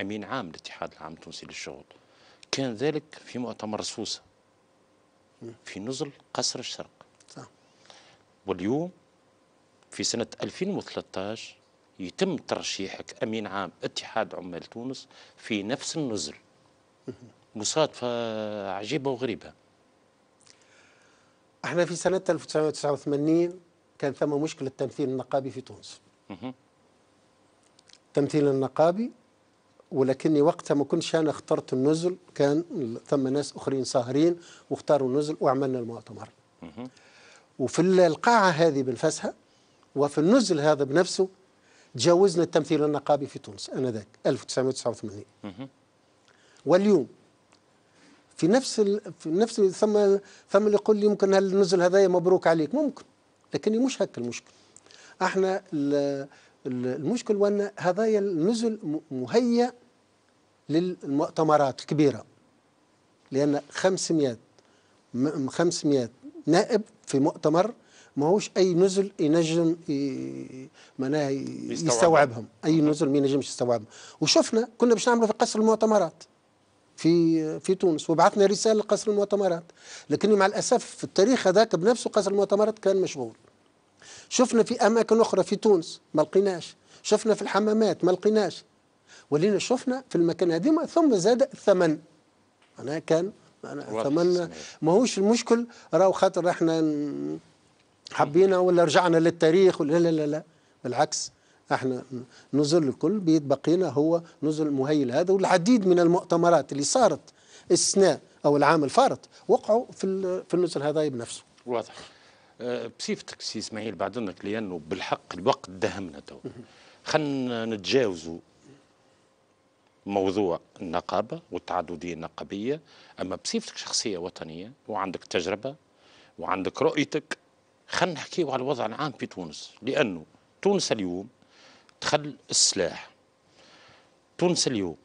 أمين عام الاتحاد العام التونسي للشغل كان ذلك في مؤتمر سوسة في نزل قصر الشرق واليوم في سنة 2013 يتم ترشيحك أمين عام اتحاد عمال تونس في نفس النزل مصادفة عجيبة وغريبة احنا في سنة 1989 كان ثم مشكلة التمثيل النقابي في تونس التمثيل النقابي ولكني وقتها ما كنتش انا اخترت النزل كان ثم ناس اخرين ساهرين واختاروا النزل وعملنا المؤتمر وفي القاعة هذه بالفسحة وفي النزل هذا بنفسه تجاوزنا التمثيل النقابي في تونس انذاك 1989 واليوم في نفس ال... في نفس ثم ثم اللي يقول لي يمكن هالنزل هذايا مبروك عليك ممكن لكن مش هكا المشكل احنا ال... المشكل وان هذايا النزل مهيأ للمؤتمرات الكبيره لان 500 500 نائب في مؤتمر ما هوش اي نزل ينجم معناها يستوعبهم اي نزل ما ينجمش يستوعبهم وشفنا كنا باش نعملوا في قصر المؤتمرات في في تونس وبعثنا رساله لقصر المؤتمرات لكن مع الاسف في التاريخ هذاك بنفسه قصر المؤتمرات كان مشغول شفنا في اماكن اخرى في تونس ما لقيناش شفنا في الحمامات ما لقيناش ولينا شفنا في المكان هذه ثم زاد الثمن معناها كان انا اتمنى ما هوش المشكل راهو خاطر احنا حبينا ولا رجعنا للتاريخ ولا لا لا لا بالعكس احنا نزل الكل بيد بقينا هو نزل مهيل هذا والعديد من المؤتمرات اللي صارت السنة او العام الفارط وقعوا في في النزل هذا بنفسه واضح أه بصفتك سي اسماعيل بعد انك لانه بالحق الوقت دهمنا تو خلينا نتجاوزوا موضوع النقابة والتعددية النقابية أما بصفتك شخصية وطنية وعندك تجربة وعندك رؤيتك خلينا نحكيو على الوضع العام في تونس لأنه تونس اليوم دخل السلاح تونس اليوم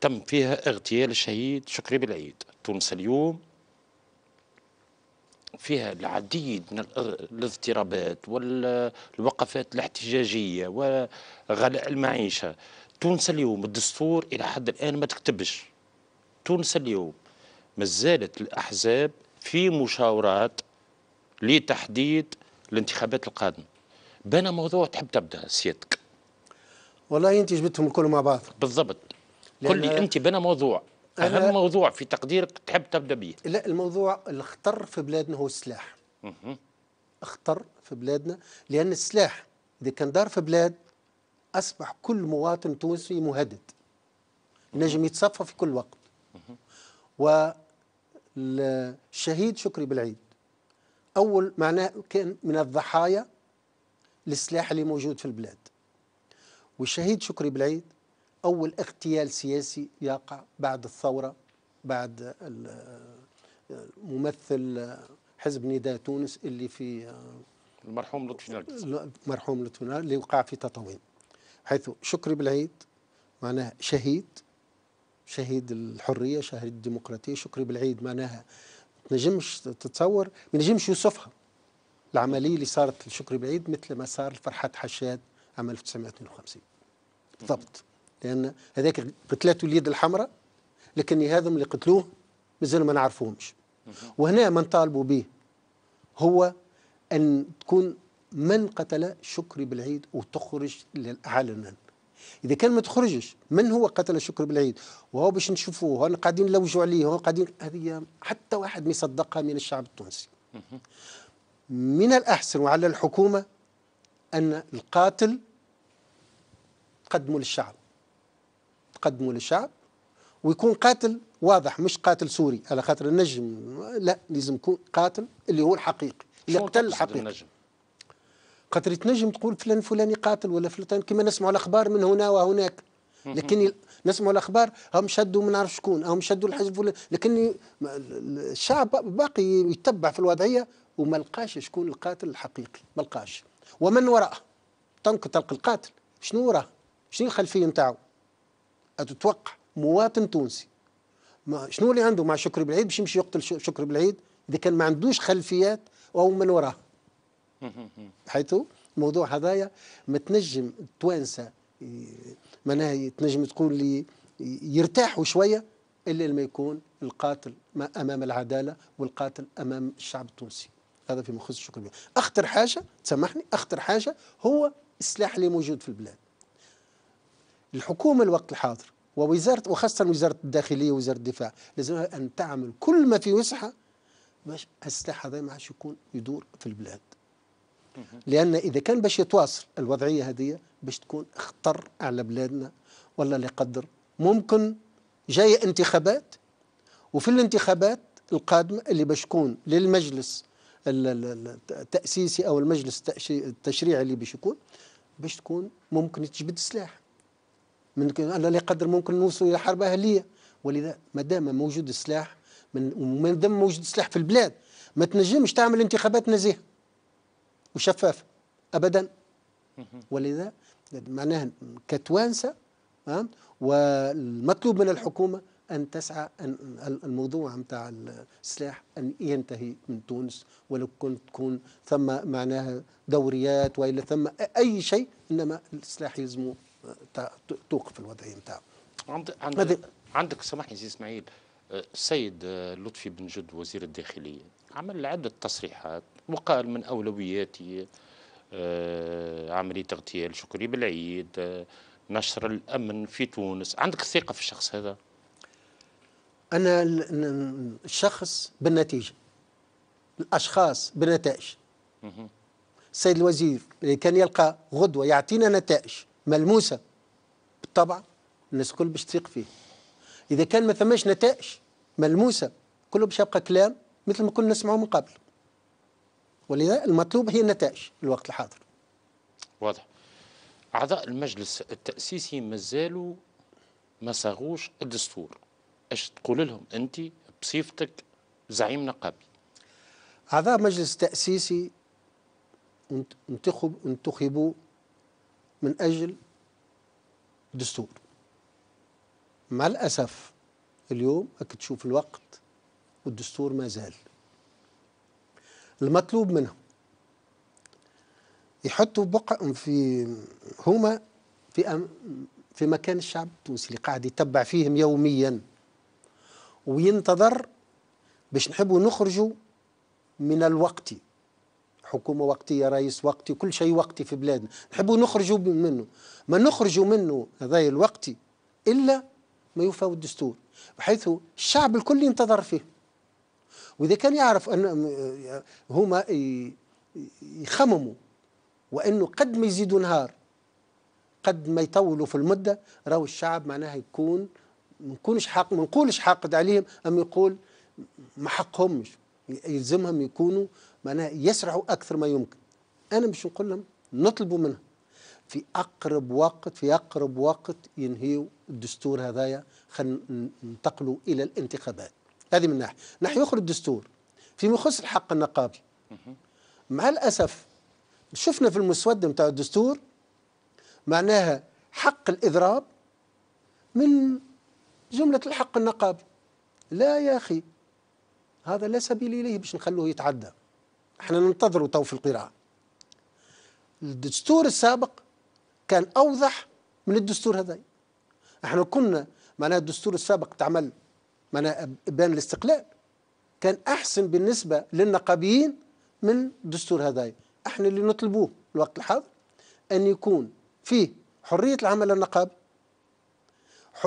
تم فيها اغتيال الشهيد شكري بالعيد تونس اليوم فيها العديد من الاضطرابات والوقفات الاحتجاجية وغلاء المعيشة تونس اليوم الدستور إلى حد الآن ما تكتبش تونس اليوم مازالت الأحزاب في مشاورات لتحديد الانتخابات القادمة بنا موضوع تحب تبدأ سيادتك والله أنت جبتهم الكل مع بعض بالضبط قل لي أنت بنا موضوع أهم موضوع في تقديرك تحب تبدأ به لا الموضوع الخطر في بلادنا هو السلاح اخطر في بلادنا لأن السلاح إذا كان دار في بلاد أصبح كل مواطن تونسي مهدد نجم يتصفى في كل وقت والشهيد شكري بالعيد أول معناه كان من الضحايا للسلاح اللي موجود في البلاد والشهيد شكري بالعيد أول اغتيال سياسي يقع بعد الثورة بعد ممثل حزب نداء تونس اللي في المرحوم لطفي نرجس المرحوم لطفي اللي وقع في تطاوين حيث شكري بالعيد معناه شهيد شهيد الحرية شهيد الديمقراطية شكري بالعيد معناها تنجمش تتصور ما نجمش يوصفها العملية اللي صارت لشكري بالعيد مثل ما صار لفرحه حشاد عام 1952 بالضبط لأن هذاك قتلته اليد الحمراء لكن هذم اللي قتلوه مازالوا ما نعرفوهمش وهنا ما نطالبوا به هو أن تكون من قتل شكري بالعيد وتخرج علنا اذا كان ما تخرجش من هو قتل شكري بالعيد وهو باش نشوفوه هون قاعدين نلوجوا عليه هون قاعدين هذه حتى واحد ما يصدقها من الشعب التونسي من الاحسن وعلى الحكومه ان القاتل تقدموا للشعب تقدموا للشعب ويكون قاتل واضح مش قاتل سوري على خاطر النجم لا لازم يكون قاتل اللي هو الحقيقي اللي قتل الحقيقي خاطر تنجم تقول فلان فلاني قاتل ولا فلان كما نسمع الاخبار من هنا وهناك لكن نسمع الاخبار هم شدوا ما نعرف شكون هم شدوا الحزب فلان لكن الشعب باقي يتبع في الوضعيه وما لقاش شكون القاتل الحقيقي ما لقاش ومن وراءه تنك تلقى القاتل شنو وراه شنو الخلفيه نتاعو اتتوقع مواطن تونسي ما شنو اللي عنده مع شكري بالعيد باش يمشي يقتل شكري بالعيد اذا كان ما عندوش خلفيات او من وراه حيث الموضوع هذايا ما تنجم التوانسه معناها تنجم تقول لي يرتاحوا شويه الا لما يكون القاتل امام العداله والقاتل امام الشعب التونسي هذا في يخص الشكر اخطر حاجه تسمحني اخطر حاجه هو السلاح اللي موجود في البلاد الحكومه الوقت الحاضر ووزاره وخاصه وزاره الداخليه ووزاره الدفاع لازمها ان تعمل كل ما في وسعها باش السلاح هذا ما يكون يدور في البلاد لأن إذا كان باش يتواصل الوضعية هذه باش تكون خطر على بلادنا ولا لا ممكن جاية انتخابات وفي الانتخابات القادمة اللي باش تكون للمجلس التأسيسي أو المجلس التشريعي اللي باش يكون باش تكون ممكن تجبد السلاح ممكن الله لا يقدر ممكن نوصل إلى حرب أهلية ولذا ما دام موجود السلاح من وما دام موجود السلاح في البلاد ما تنجمش تعمل انتخابات نزيهه وشفافه ابدا ولذا معناها كتوانسه والمطلوب من الحكومه ان تسعى ان الموضوع نتاع السلاح ان ينتهي من تونس ولو كنت تكون ثم معناها دوريات والا ثم اي شيء انما السلاح يلزم توقف الوضعيه نتاعه عندك عندك سامحني سي اسماعيل آه، السيد آه، لطفي بن جد وزير الداخليه عمل عدة تصريحات وقال من أولوياتي آه، عملية اغتيال شكري بالعيد آه، نشر الأمن في تونس عندك ثقة في الشخص هذا؟ أنا الشخص بالنتيجة الأشخاص بالنتائج السيد الوزير اللي كان يلقى غدوة يعطينا نتائج ملموسة بالطبع الناس الكل باش تثق فيه إذا كان ما ثماش نتائج ملموسة كله باش يبقى كلام مثل ما كنا نسمعه من قبل ولذا المطلوب هي النتائج الوقت الحاضر واضح أعضاء المجلس التأسيسي مازالوا ما صاغوش الدستور اش تقول لهم أنت بصفتك زعيم نقابي أعضاء مجلس تأسيسي انتخب انتخبوا من أجل دستور مع الأسف اليوم أكيد تشوف الوقت والدستور ما زال المطلوب منهم يحطوا بقع في هما في أم في مكان الشعب التونسي اللي قاعد يتبع فيهم يوميا وينتظر باش نحبوا نخرجوا من الوقت حكومه وقتيه رئيس وقتي كل شيء وقتي في بلادنا نحبوا نخرجوا منه ما نخرجوا منه هذا الوقتي الا ما يوفى الدستور بحيث الشعب الكل ينتظر فيه واذا كان يعرف ان هما يخمموا وانه قد ما يزيدوا نهار قد ما يطولوا في المده راهو الشعب معناها يكون ما نكونش حق ما نقولش حاقد عليهم اما يقول ما حقهمش يلزمهم يكونوا معناها يسرعوا اكثر ما يمكن انا مش نقول لهم نطلبوا منهم في اقرب وقت في اقرب وقت ينهيوا الدستور هذايا خلينا ننتقلوا الى الانتخابات هذه من ناحية ناحية أخرى الدستور فيما يخص الحق النقابي مع الأسف شفنا في المسودة نتاع الدستور معناها حق الإضراب من جملة الحق النقابي لا يا أخي هذا لا سبيل إليه باش نخلوه يتعدى احنا ننتظروا تو في القراءة الدستور السابق كان أوضح من الدستور هذا احنا كنا معناها الدستور السابق تعمل ما بان الاستقلال كان أحسن بالنسبة للنقابيين من الدستور هذايا احنا اللي نطلبوه الوقت الحاضر أن يكون فيه حرية العمل النقابي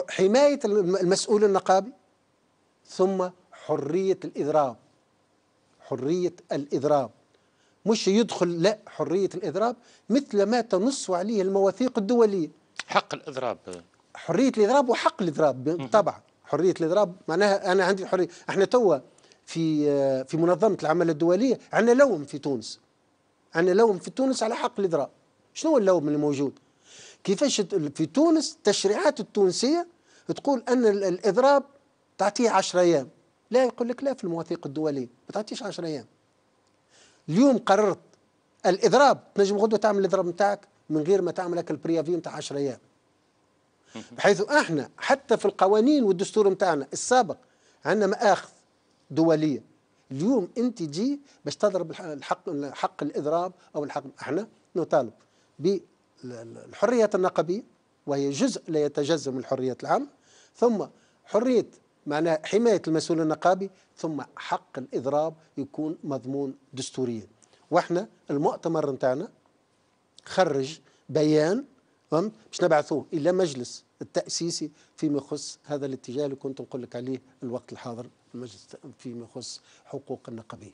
حماية المسؤول النقابي ثم حرية الإضراب حرية الإضراب مش يدخل لا حرية الإضراب مثل ما تنص عليه المواثيق الدولية حق الإضراب حرية الإضراب وحق الإضراب طبعا حريه الاضراب معناها انا عندي حريه احنا توا في في منظمه العمل الدوليه عندنا لوم في تونس عندنا لوم في تونس على حق الاضراب شنو اللوم اللي موجود كيفاش في تونس التشريعات التونسيه تقول ان الاضراب تعطيه 10 ايام لا يقول لك لا في المواثيق الدوليه ما تعطيش 10 ايام اليوم قررت الاضراب تنجم غدوه تعمل الاضراب نتاعك من غير ما تعمل لك البريافي نتاع 10 ايام بحيث احنا حتى في القوانين والدستور نتاعنا السابق عندنا مآخذ دوليه اليوم انت تجي باش تضرب الحق حق الاضراب او الحق احنا نطالب بالحريات النقبيه وهي جزء لا يتجزا من الحريات العامه ثم حريه معناها حمايه المسؤول النقابي ثم حق الاضراب يكون مضمون دستوريا واحنا المؤتمر نتاعنا خرج بيان تمام مش نبعثوه الا مجلس التاسيسي فيما يخص هذا الاتجاه اللي كنت نقول لك عليه الوقت الحاضر المجلس فيما يخص حقوق النقابيه.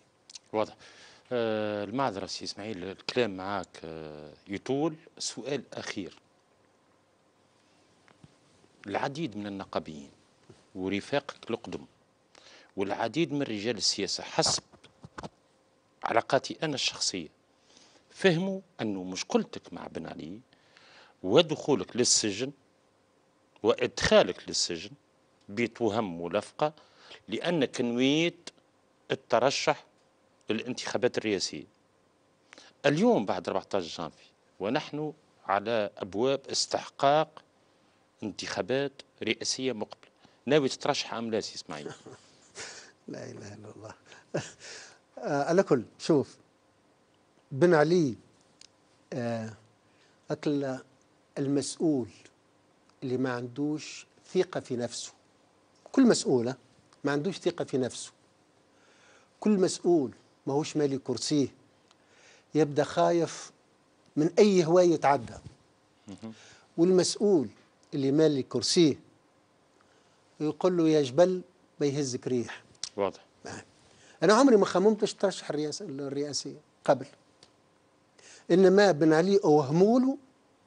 واضح. آه، المعذره سي اسماعيل الكلام معاك آه، يطول سؤال اخير. العديد من النقابيين ورفاقك القدم والعديد من رجال السياسه حسب علاقاتي انا الشخصيه فهموا انه مشكلتك مع بن علي ودخولك للسجن وإدخالك للسجن بتهم ملفقة لأنك نويت الترشح للانتخابات الرئاسية اليوم بعد 14 جانفي ونحن على أبواب استحقاق انتخابات رئاسية مقبلة ناوي تترشح أم لا سي إسماعيل لا إله إلا الله آه، على كل شوف بن علي أكل آه، المسؤول اللي ما عندوش ثقة في نفسه كل مسؤولة ما عندوش ثقة في نفسه كل مسؤول ما هوش مالي كرسيه يبدأ خايف من أي هواية يتعدى والمسؤول اللي مالي كرسيه يقول له يا جبل ما يهزك ريح واضح نعم. أنا عمري ما خممتش ترشح الرئاسية قبل إنما بن علي أوهموله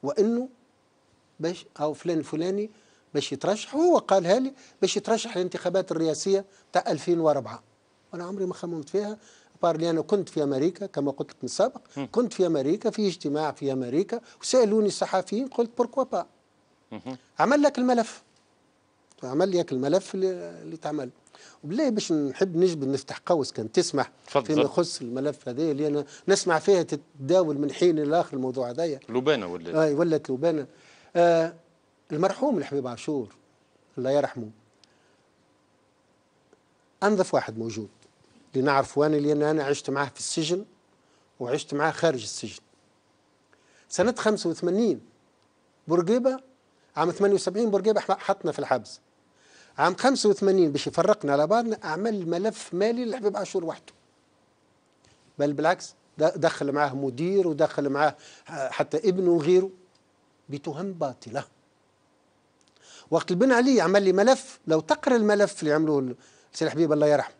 وأنه باش او فلان الفلاني باش يترشح هو قالها لي باش يترشح للانتخابات الرئاسيه تاع 2004 وانا عمري ما خممت فيها بار لي انا كنت في امريكا كما قلت لك من السابق كنت في امريكا في اجتماع في امريكا وسالوني الصحفيين قلت بوركوا با عمل لك الملف عمل لك الملف اللي تعمل وبالله باش نحب نجبد نفتح قوس كان تسمح فيما يخص الملف هذا اللي انا نسمع فيها تتداول من حين لاخر الموضوع هذايا لبانه ولا ولات لبانه آه، المرحوم الحبيب عاشور الله يرحمه أنظف واحد موجود اللي نعرف وين لأن أنا عشت معاه في السجن وعشت معاه خارج السجن سنة 85 بورقيبة عام 78 بورقيبة حطنا في الحبس عام 85 باش يفرقنا على بعضنا عمل ملف مالي للحبيب عاشور وحده بل بالعكس دخل معاه مدير ودخل معاه آه، حتى ابنه وغيره بتهم باطلة وقت البن علي عمل لي ملف لو تقرا الملف اللي عملوه سي الحبيب الله يرحمه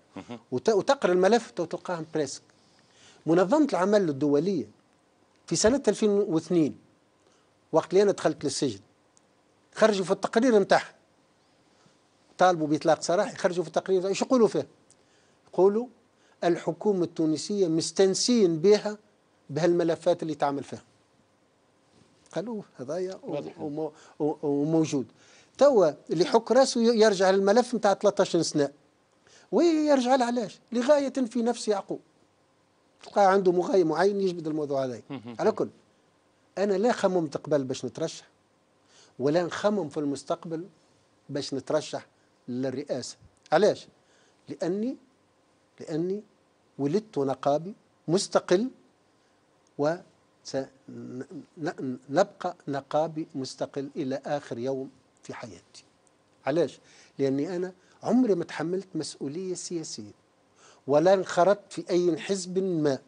وتقرا الملف تلقاهم بريسك منظمة العمل الدولية في سنة 2002 وقت اللي أنا دخلت للسجن خرجوا في التقرير نتاعها طالبوا بإطلاق سراح خرجوا في التقرير ايش يقولوا فيه؟ يقولوا الحكومة التونسية مستنسين بها بهالملفات اللي تعمل فيها قالوا هذايا وموجود توا اللي حك راسه يرجع للملف نتاع 13 سنه ويرجع لعلاش لغايه في نفس يعقوب تلقى عنده مغاية معين يجبد الموضوع هذا على كل انا لا خممت قبل باش نترشح ولا نخمم في المستقبل باش نترشح للرئاسه علاش لاني لاني ولدت ونقابي مستقل و سنبقى نقابي مستقل إلى آخر يوم في حياتي علاش؟ لأني أنا عمري ما تحملت مسؤولية سياسية ولا انخرطت في أي حزب ما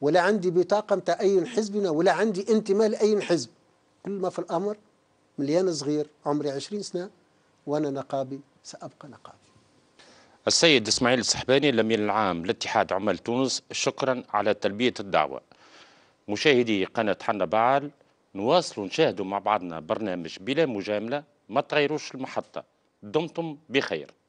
ولا عندي بطاقة متاع أي حزب ولا عندي انتماء لأي حزب كل ما في الأمر مليان صغير عمري عشرين سنة وأنا نقابي سأبقى نقابي السيد إسماعيل السحباني الأمين العام لاتحاد عمال تونس شكرا على تلبية الدعوة مشاهدي قناة حنا بعال نواصل نشاهدوا مع بعضنا برنامج بلا مجاملة ما تغيروش المحطة دمتم بخير